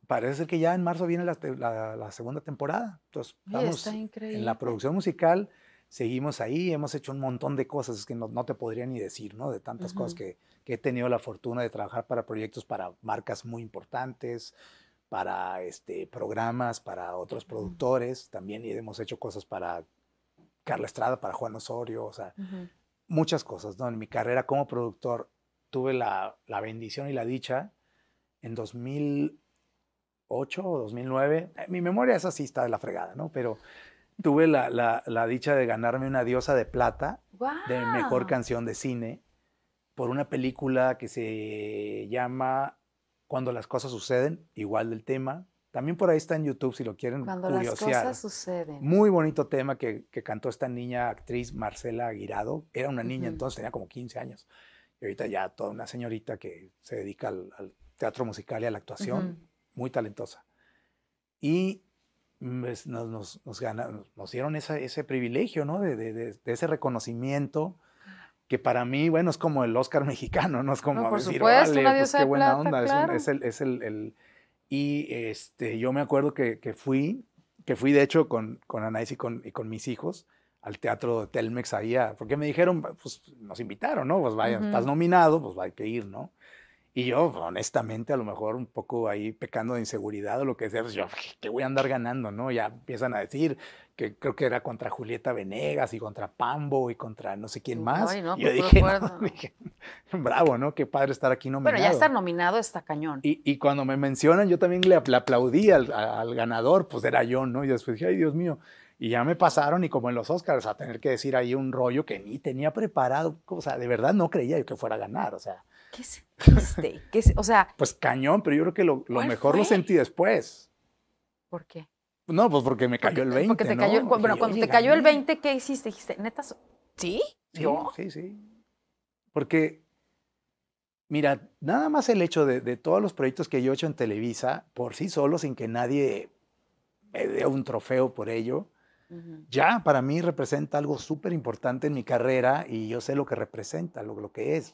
parece ser que ya en marzo viene la, segunda temporada. Entonces, estamos en la producción musical, seguimos ahí, hemos hecho un montón de cosas que no, te podría ni decir, ¿no? De tantas cosas que, que, he tenido la fortuna de trabajar para proyectos para marcas muy importantes, para este, programas, para otros productores. También y hemos hecho cosas para Carla Estrada, para Juan Osorio, o sea, muchas cosas. ¿no? En mi carrera como productor tuve la, bendición y la dicha en 2008 o 2009. Eh, mi memoria es así, está de la fregada, ¿no? Pero tuve la, dicha de ganarme una diosa de plata de mejor canción de cine por una película que se llama cuando las cosas suceden, igual del tema. También por ahí está en YouTube si lo quieren Cuando las cosas suceden. Muy bonito tema que, cantó esta niña actriz Marcela Aguirado. Era una niña entonces, tenía como 15 años. Y ahorita ya toda una señorita que se dedica al, teatro musical y a la actuación. Muy talentosa. Y mm, nos, nos, dieron ese privilegio, ¿no? de, ese reconocimiento que para mí, bueno, es como el Oscar (laughs) mexicano, no es como decir, vale, pues qué buena onda, es, el, es el, y este, yo me acuerdo que, que fui, que fui de hecho con, con y con, y con mis hijos al teatro de Telmex ahí, porque me dijeron, pues nos invitaron, ¿no? Pues vaya, estás nominado, pues hay que ir, ¿no? Y yo, honestamente, a lo mejor un poco ahí pecando de inseguridad o lo que sea, pues, yo, ¿qué voy a andar ganando? ¿no? Ya empiezan a decir que creo que era contra Julieta Venegas y contra Pambo y contra no sé quién más. y pues, yo (laughs) dije, bravo, ¿no? Qué padre estar aquí nominado. pero ya estar nominado está cañón. Y, y cuando me mencionan, yo también le, aplaudí al, al, ganador, pues era yo, ¿no? Y después dije, ay, Dios mío. Y ya me pasaron, y como en los Oscars, a tener que decir ahí un rollo que ni tenía preparado, o sea, de verdad no creía yo que fuera a ganar, o sea ¿Qué sentiste? ¿Qué, o sea... Pues cañón, pero yo creo que lo, mejor lo sentí después. ¿Por qué? No, pues porque me cayó el 20. Porque te cayó, bueno, cuando te cayó el 20, ¿qué hiciste? Dijiste, neta, ¿sí? Sí, ¿Yo? sí, sí. Porque, mira, nada más el hecho de, todos los proyectos que yo he hecho en Televisa, por sí solo, sin que nadie me dé un trofeo por ello, ya para mí representa algo súper importante en mi carrera y yo sé lo que representa, lo que es.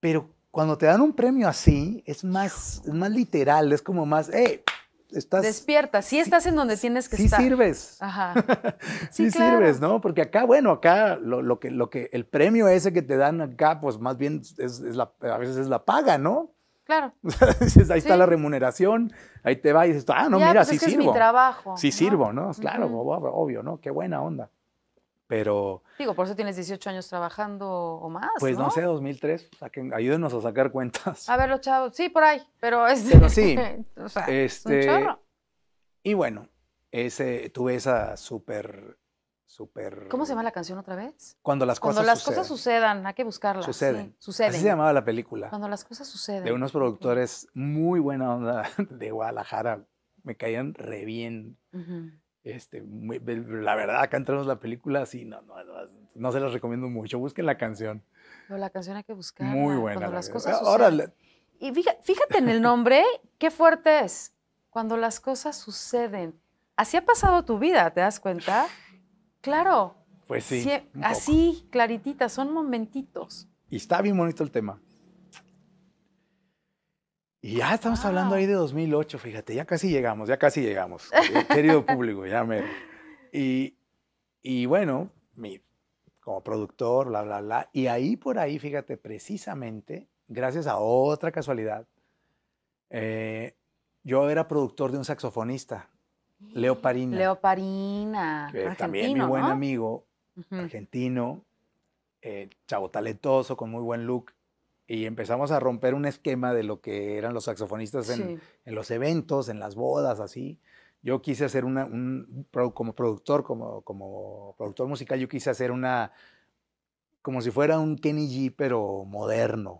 Pero cuando te dan un premio así, es más, es más literal, es como más, ¡eh! estás, Despierta, sí estás en donde tienes que estar. Sí sirves. Ajá. (laughs) Sí, sirves, ¿no? Porque acá, bueno, acá lo, que, lo que, el premio ese que te dan acá, pues más bien es, la, a veces es la paga, ¿no? Claro. (laughs) ahí está la remuneración, ahí te va y dices, ah, no, mira, pues sí sirvo. trabajo. Sí sirvo, ¿no? Pues claro, obvio, ¿no? Qué buena onda. Pero. Digo, por eso tienes 18 años trabajando o más. Pues no, sé, 2003. ayúdenos a sacar cuentas. A ver, los chavos. Sí, por ahí. Pero, es sí. (laughs) o sea, este, Y bueno, ese, tuve esa súper. Super... ¿Cómo se llama la canción otra vez? Cuando las cosas Cuando las cosas sucedan, hay que buscarlas. Suceden. suceden. Así se llamaba la película. Cuando las cosas suceden. De unos productores muy buena onda (laughs) de Guadalajara. Me caían re bien. Este, la verdad, acá entramos la película, sí, no, no, no, no, se las recomiendo mucho. Busquen la canción. la canción hay que buscar. Muy buena. las ah, y fíjate, en el nombre, qué fuerte es. Cuando las cosas suceden. Así ha pasado tu vida, ¿te das cuenta? Claro. Pues sí así, claritita, son momentitos. Y está bien bonito el tema. Y ya estamos hablando ahí de 2008, fíjate, ya casi llegamos, ya casi llegamos, querido público, ya me... Y, bueno, como productor, bla, bla, bla. Y ahí por ahí, fíjate, precisamente, gracias a otra casualidad, eh, yo era productor de un saxofonista, mm, Leo Parina. Leo Parina, que argentino, también mi buen amigo, argentino, eh, chavo talentoso, con muy buen look y empezamos a romper un esquema de lo que eran los saxofonistas en, en los eventos, en las bodas, así. Yo quise hacer una, un, como productor, como, como productor musical, yo quise hacer una, como si fuera un Kenny G, pero moderno,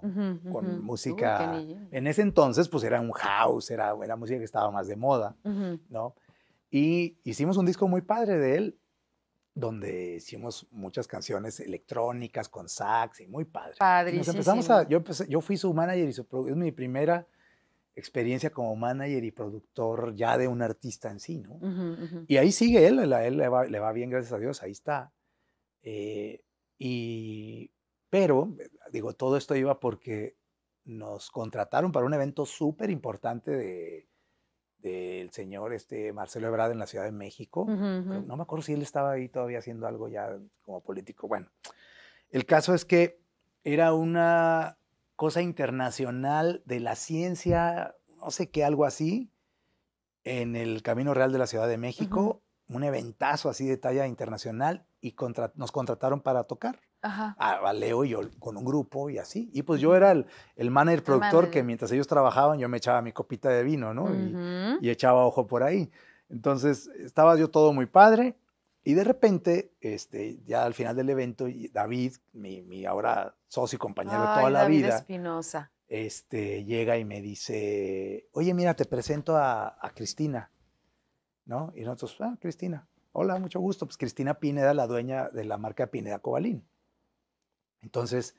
con uh, música. en ese entonces, pues era un house, era, era música que estaba más de moda, ¿no? Y hicimos un disco muy padre de él, donde hicimos muchas canciones electrónicas con sax y muy padre. Padrísimo. Nos empezamos a, yo, fui su manager y su, es mi primera experiencia como manager y productor ya de un artista en sí, ¿no? Y ahí sigue él, él, él le, va, bien, gracias a Dios, ahí está. Eh, y, pero, digo, todo esto iba porque nos contrataron para un evento súper importante de del señor este Marcelo Ebrard en la Ciudad de México. No me acuerdo si él estaba ahí todavía haciendo algo ya como político. Bueno, el caso es que era una cosa internacional de la ciencia, no sé qué, algo así, en el Camino Real de la Ciudad de México, un eventazo así de talla internacional y nos contrataron para tocar. Ajá. A, Leo y yo con un grupo y así. Y pues yo era el, el manager productor que mientras ellos trabajaban yo me echaba mi copita de vino, ¿no? y, echaba ojo por ahí. Entonces estaba yo todo muy padre y de repente, este, ya al final del evento, David, mi, mi ahora socio y compañero de toda la David vida, Espinosa. Este, llega y me dice, oye, mira, te presento a, a Cristina, ¿no? Y nosotros, ah, Cristina, hola, mucho gusto. Pues Cristina Pineda, la dueña de la marca Pineda Cobalín. Entonces,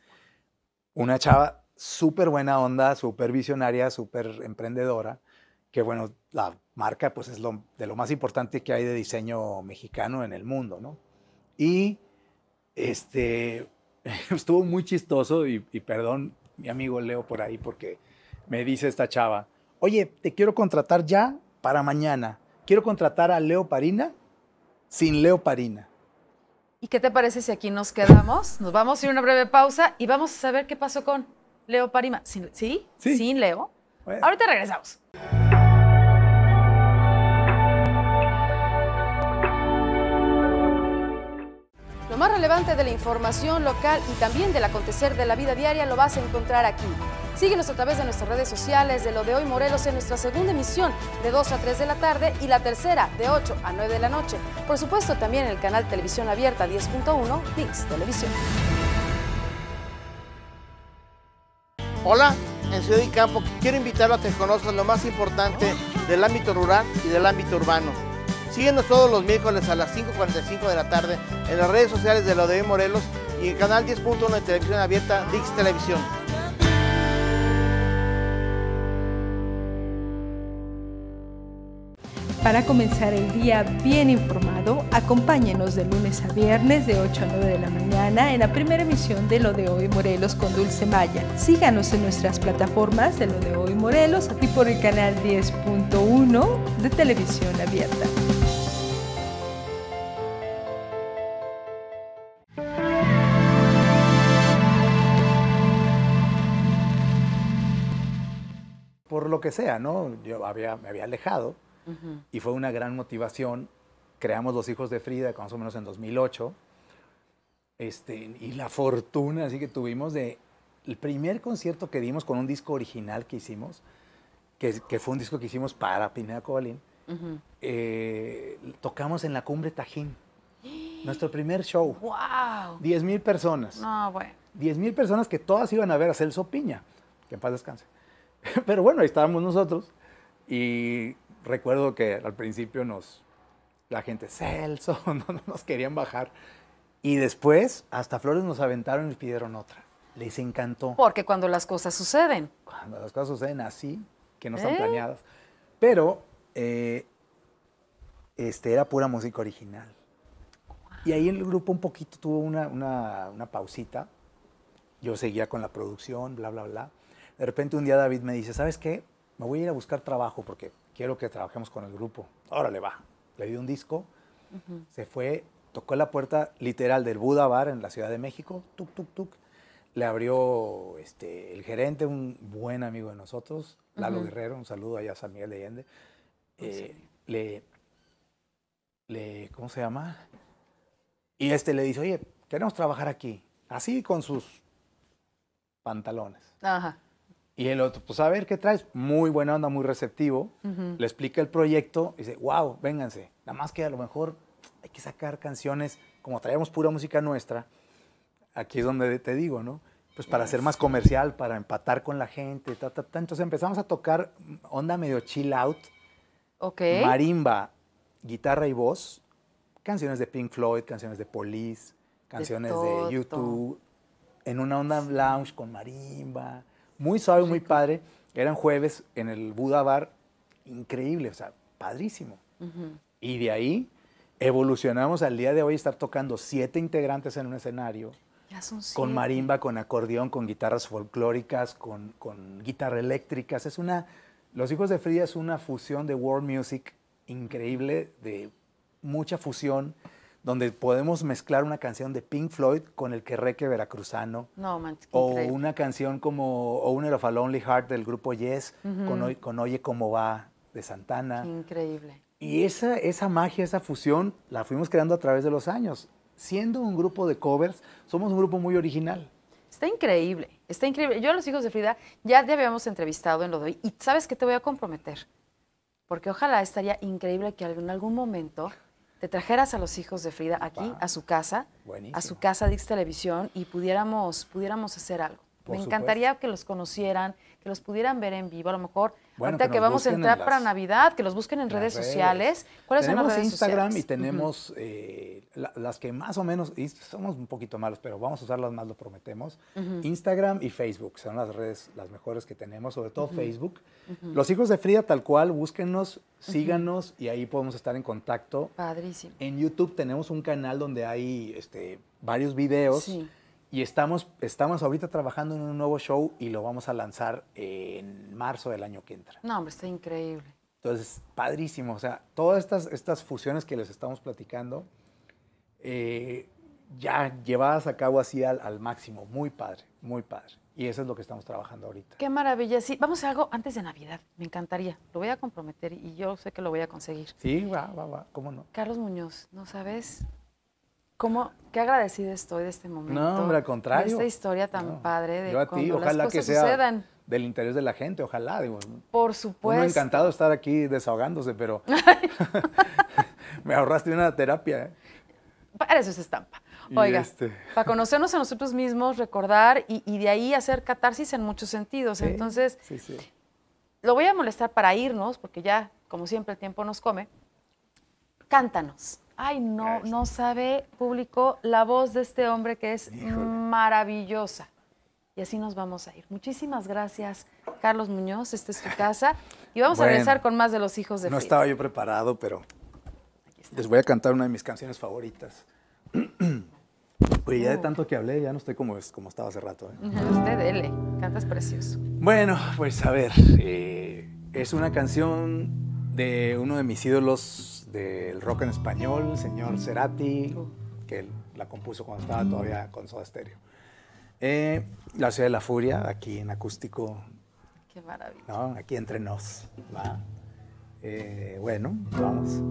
una chava súper buena onda, súper visionaria, súper emprendedora, que bueno, la marca pues es de lo más importante que hay de diseño mexicano en el mundo, ¿no? Y este, (laughs) estuvo muy chistoso y perdón, mi amigo Leo por ahí, porque me dice esta chava, oye, te quiero contratar ya para mañana, quiero contratar a Leo Parina sin Leo Parina. ¿Y qué te parece si aquí nos quedamos? Nos vamos a ir a una breve pausa y vamos a saber qué pasó con Leo Parima. ¿Sí? ¿Sin Leo? Ahorita regresamos. Lo más relevante de la información local y también del acontecer de la vida diaria lo vas a encontrar aquí Síguenos a través de nuestras redes sociales de Lo de Hoy Morelos en nuestra segunda emisión de 2 a 3 de la tarde y la tercera de 8 a 9 de la noche. Por supuesto también en el canal Televisión Abierta 10.1 Dix Televisión. Hola, en Ciudad y Campo quiero invitarlo a que conozcan lo más importante del ámbito rural y del ámbito urbano. Síguenos todos los miércoles a las 5.45 de la tarde en las redes sociales de Lo de Hoy Morelos y el canal 10.1 de Televisión Abierta Dix Televisión. Para comenzar el día bien informado, acompáñenos de lunes a viernes de 8 a 9 de la mañana en la primera emisión de Lo de Hoy Morelos con Dulce Maya. Síganos en nuestras plataformas de Lo de Hoy Morelos, y por el canal 10.1 de Televisión Abierta. Por lo que sea, ¿no? Yo me había alejado y fue una gran motivación. Creamos Los Hijos de Frida, más o menos en 2008. Este, y la fortuna así que tuvimos de el primer concierto que dimos con un disco original que hicimos, que, fue un disco que hicimos para Pineda Cobalín, eh, tocamos en la Cumbre Tajín. Nuestro primer show. ¡Wow! 10 mil personas. No, mil personas que todas iban a ver a Celso Piña. Que en paz descanse. (laughs) Pero bueno, ahí estábamos nosotros. Y recuerdo que al principio nos, la gente, Celso, (laughs) no, nos querían bajar. Y después hasta flores nos aventaron y pidieron otra. Les encantó. Porque cuando las cosas suceden. Cuando las cosas suceden así, que no están ¿Eh? planeadas. Pero eh, este, era pura música original. Y ahí el grupo un poquito tuvo una, una, una pausita. Yo seguía con la producción, bla, bla, bla. De repente un día David me dice, ¿sabes qué? Me voy a ir a buscar trabajo porque quiero que trabajemos con el grupo. Órale, va. Le dio un disco, se fue, tocó la puerta literal del Buda Bar en la Ciudad de México, tuk, tuk, tuk. Le abrió este, el gerente, un buen amigo de nosotros, Lalo Guerrero, un saludo allá a San Miguel de Allende. Eh, le, le, ¿cómo se llama? Y este le dice, oye, queremos trabajar aquí, así con sus pantalones. Ajá. Y el otro, pues a ver qué traes. Muy buena onda, muy receptivo. Le explica el proyecto y dice, wow, vénganse. Nada más que a lo mejor hay que sacar canciones, como traemos pura música nuestra. Aquí es donde te digo, ¿no? Pues para ser más comercial, para empatar con la gente, ta, Entonces empezamos a tocar onda medio chill out. Marimba, guitarra y voz. Canciones de Pink Floyd, canciones de Police, canciones de, de YouTube. En una onda lounge con marimba muy suave, muy padre. Eran jueves en el Buda Bar, increíble, o sea, padrísimo. Y de ahí evolucionamos al día de hoy estar tocando siete integrantes en un escenario. Con marimba, con acordeón, con guitarras folclóricas, con, con guitarra eléctricas. Es una. Los Hijos de Frida es una fusión de world music increíble, de mucha fusión donde podemos mezclar una canción de Pink Floyd con el querreque veracruzano. No, man, o una canción como Owner of a Lonely Heart del grupo Yes, con, Oye Cómo Va de Santana. increíble. Y esa, esa magia, esa fusión, la fuimos creando a través de los años. Siendo un grupo de covers, somos un grupo muy original. Está increíble, está increíble. Yo a los hijos de Frida ya te habíamos entrevistado en lo Y sabes que te voy a comprometer, porque ojalá estaría increíble que en algún momento te trajeras a los hijos de Frida aquí, a su casa, a su casa Dix Televisión y pudiéramos, pudiéramos hacer algo. Me encantaría que los conocieran, que los pudieran ver en vivo, a lo mejor ahorita que, vamos a entrar para Navidad, que los busquen en redes, sociales. ¿Cuáles son las redes Instagram y tenemos eh, las que más o menos, y somos un poquito malos, pero vamos a usarlas más, lo prometemos. Instagram y Facebook son las redes las mejores que tenemos, sobre todo Facebook. Los hijos de Frida, tal cual, búsquenos, síganos y ahí podemos estar en contacto. Padrísimo. En YouTube tenemos un canal donde hay este, varios videos. Sí y estamos, estamos ahorita trabajando en un nuevo show y lo vamos a lanzar en marzo del año que entra. No, hombre, está increíble. Entonces, padrísimo. O sea, todas estas, estas fusiones que les estamos platicando, eh, ya llevadas a cabo así al, máximo. Muy padre, muy padre. Y eso es lo que estamos trabajando ahorita. Qué maravilla. Sí, vamos a algo antes de Navidad. Me encantaría. Lo voy a comprometer y yo sé que lo voy a conseguir. Sí, va, va, va. ¿Cómo no? Carlos Muñoz, ¿no sabes? ¿Cómo, qué agradecida estoy de este momento. No, hombre, al contrario. esta historia tan padre de Yo a ojalá que sea sucedan. del interés de la gente, ojalá. Digo, Por supuesto. Me encantado estar aquí desahogándose, pero (laughs) (laughs) me ahorraste una terapia. ¿eh? Para eso es estampa. Oiga, este (laughs) para conocernos a nosotros mismos, recordar y, de ahí hacer catarsis en muchos sentidos. Entonces, lo voy a molestar para irnos, porque ya, como siempre, el tiempo nos come. Cántanos. Ay, no, no sabe, público, la voz de este hombre que es maravillosa. Y así nos vamos a ir. Muchísimas gracias, Carlos Muñoz. Esta es tu casa. Y vamos a regresar con más de los hijos de No estaba yo preparado, pero les voy a cantar una de mis canciones favoritas. (clears throat) Oye, ya de oh. tanto que hablé, ya no estoy como, como estaba hace rato. ¿eh? Usted, dele, cantas precioso. Bueno, pues a ver, eh, es una canción de uno de mis ídolos del rock en español, señor Cerati, que la compuso cuando estaba todavía con Soda Stereo. Eh, la Ciudad de la Furia, aquí en acústico. Qué maravilla. Aquí entre nos. Eh, bueno, vamos.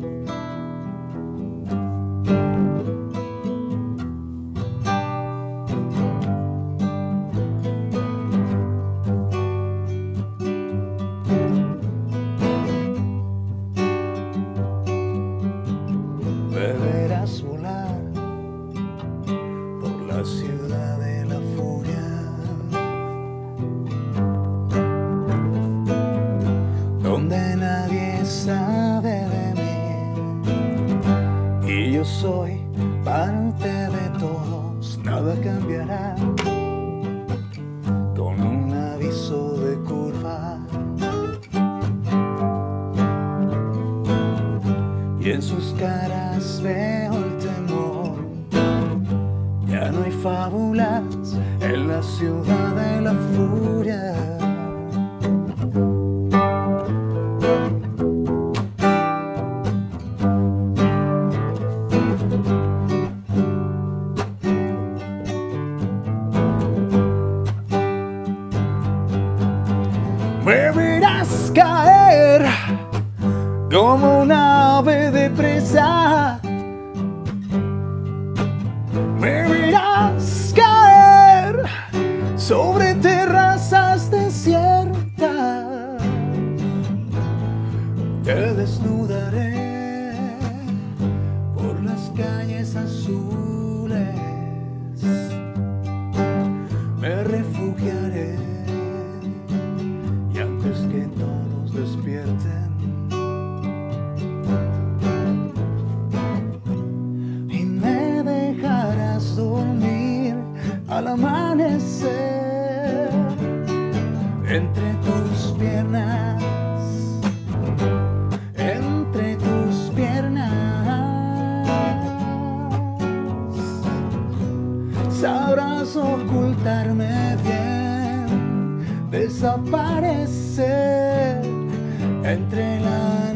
tus piernas, entre tus piernas, sabrás ocultarme bien, desaparecer entre las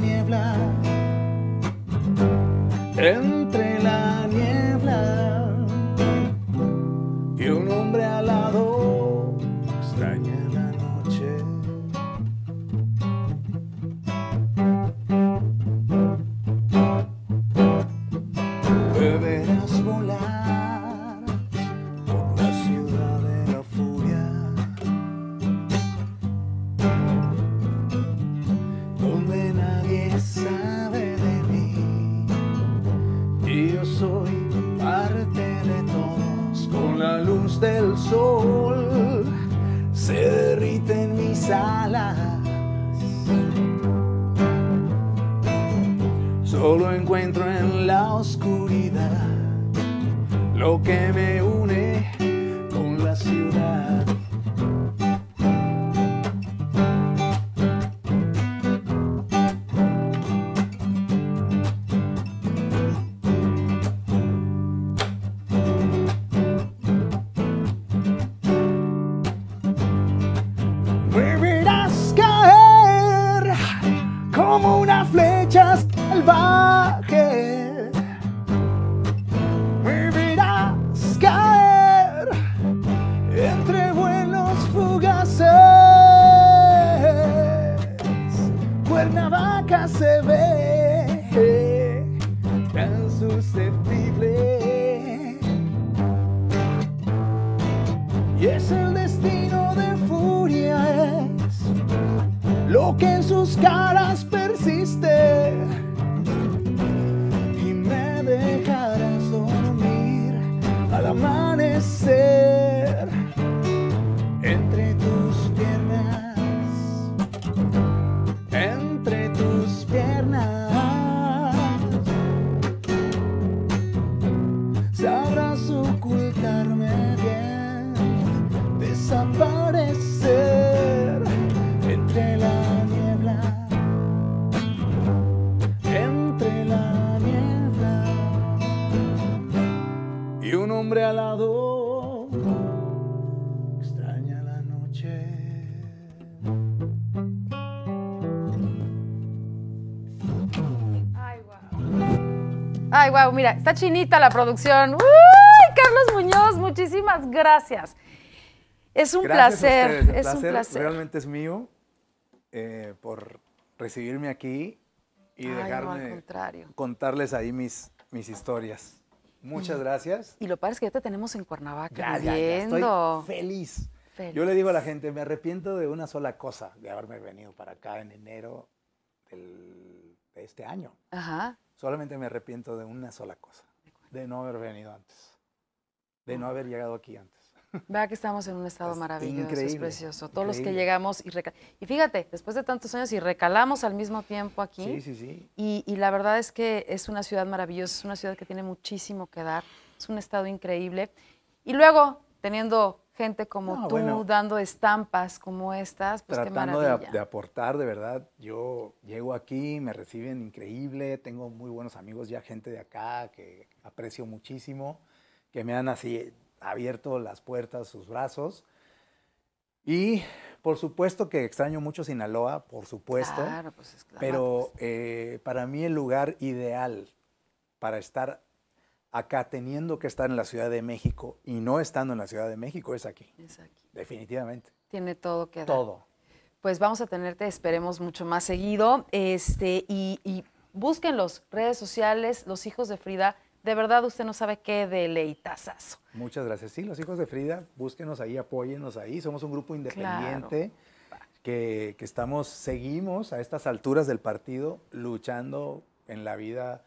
vaca se ve tan susceptible. Y es el destino de furia, es lo que en sus caras persiste. Y me dejará dormir al amanecer. mira, está chinita la producción. ¡Uy! Carlos Muñoz, muchísimas gracias. Es un placer, es un placer. Realmente es mío eh, por recibirme aquí y dejarme contarles ahí mis, mis historias. Muchas gracias. Y lo padre es que ya te tenemos en Cuernavaca. Ya, estoy feliz. Yo le digo a la gente, me arrepiento de una sola cosa, de haberme venido para acá en enero de este año. Ajá. Solamente me arrepiento de una sola cosa, de no haber venido antes, de no haber llegado aquí antes. Vea que estamos en un estado maravilloso, es precioso. Todos los que llegamos y Y fíjate, después de tantos años y recalamos al mismo tiempo aquí. Sí, sí, sí. y, la verdad es que es una ciudad maravillosa, es una ciudad que tiene muchísimo que dar, es un estado increíble. Y luego, teniendo gente como tú dando estampas como estas, pues tratando qué maravilla. De, de, aportar, de verdad, yo llego aquí, me reciben increíble, tengo muy buenos amigos ya, gente de acá que aprecio muchísimo, que me han así abierto las puertas, sus brazos. Y por supuesto que extraño mucho Sinaloa, por supuesto, claro, pues, pero eh, para mí el lugar ideal para estar acá teniendo que estar en la Ciudad de México y no estando en la Ciudad de México es aquí. Es aquí. Definitivamente. Tiene todo que dar. Todo. Pues vamos a tenerte, esperemos mucho más seguido. Este, y, y busquen los redes sociales, los hijos de Frida. De verdad, usted no sabe qué deleitazazo. Muchas gracias. Sí, los hijos de Frida, búsquenos ahí, apóyennos ahí. Somos un grupo independiente. Que, que, estamos, seguimos a estas alturas del partido luchando en la vida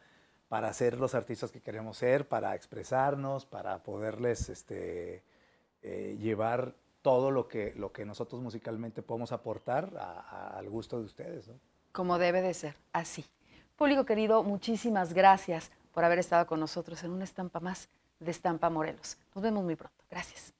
para ser los artistas que queremos ser, para expresarnos, para poderles este, eh, llevar todo lo que, lo que nosotros musicalmente podemos aportar al gusto de ustedes. Como debe de ser, así. Público querido, muchísimas gracias por haber estado con nosotros en una estampa más de Estampa Morelos. Nos vemos muy pronto. Gracias.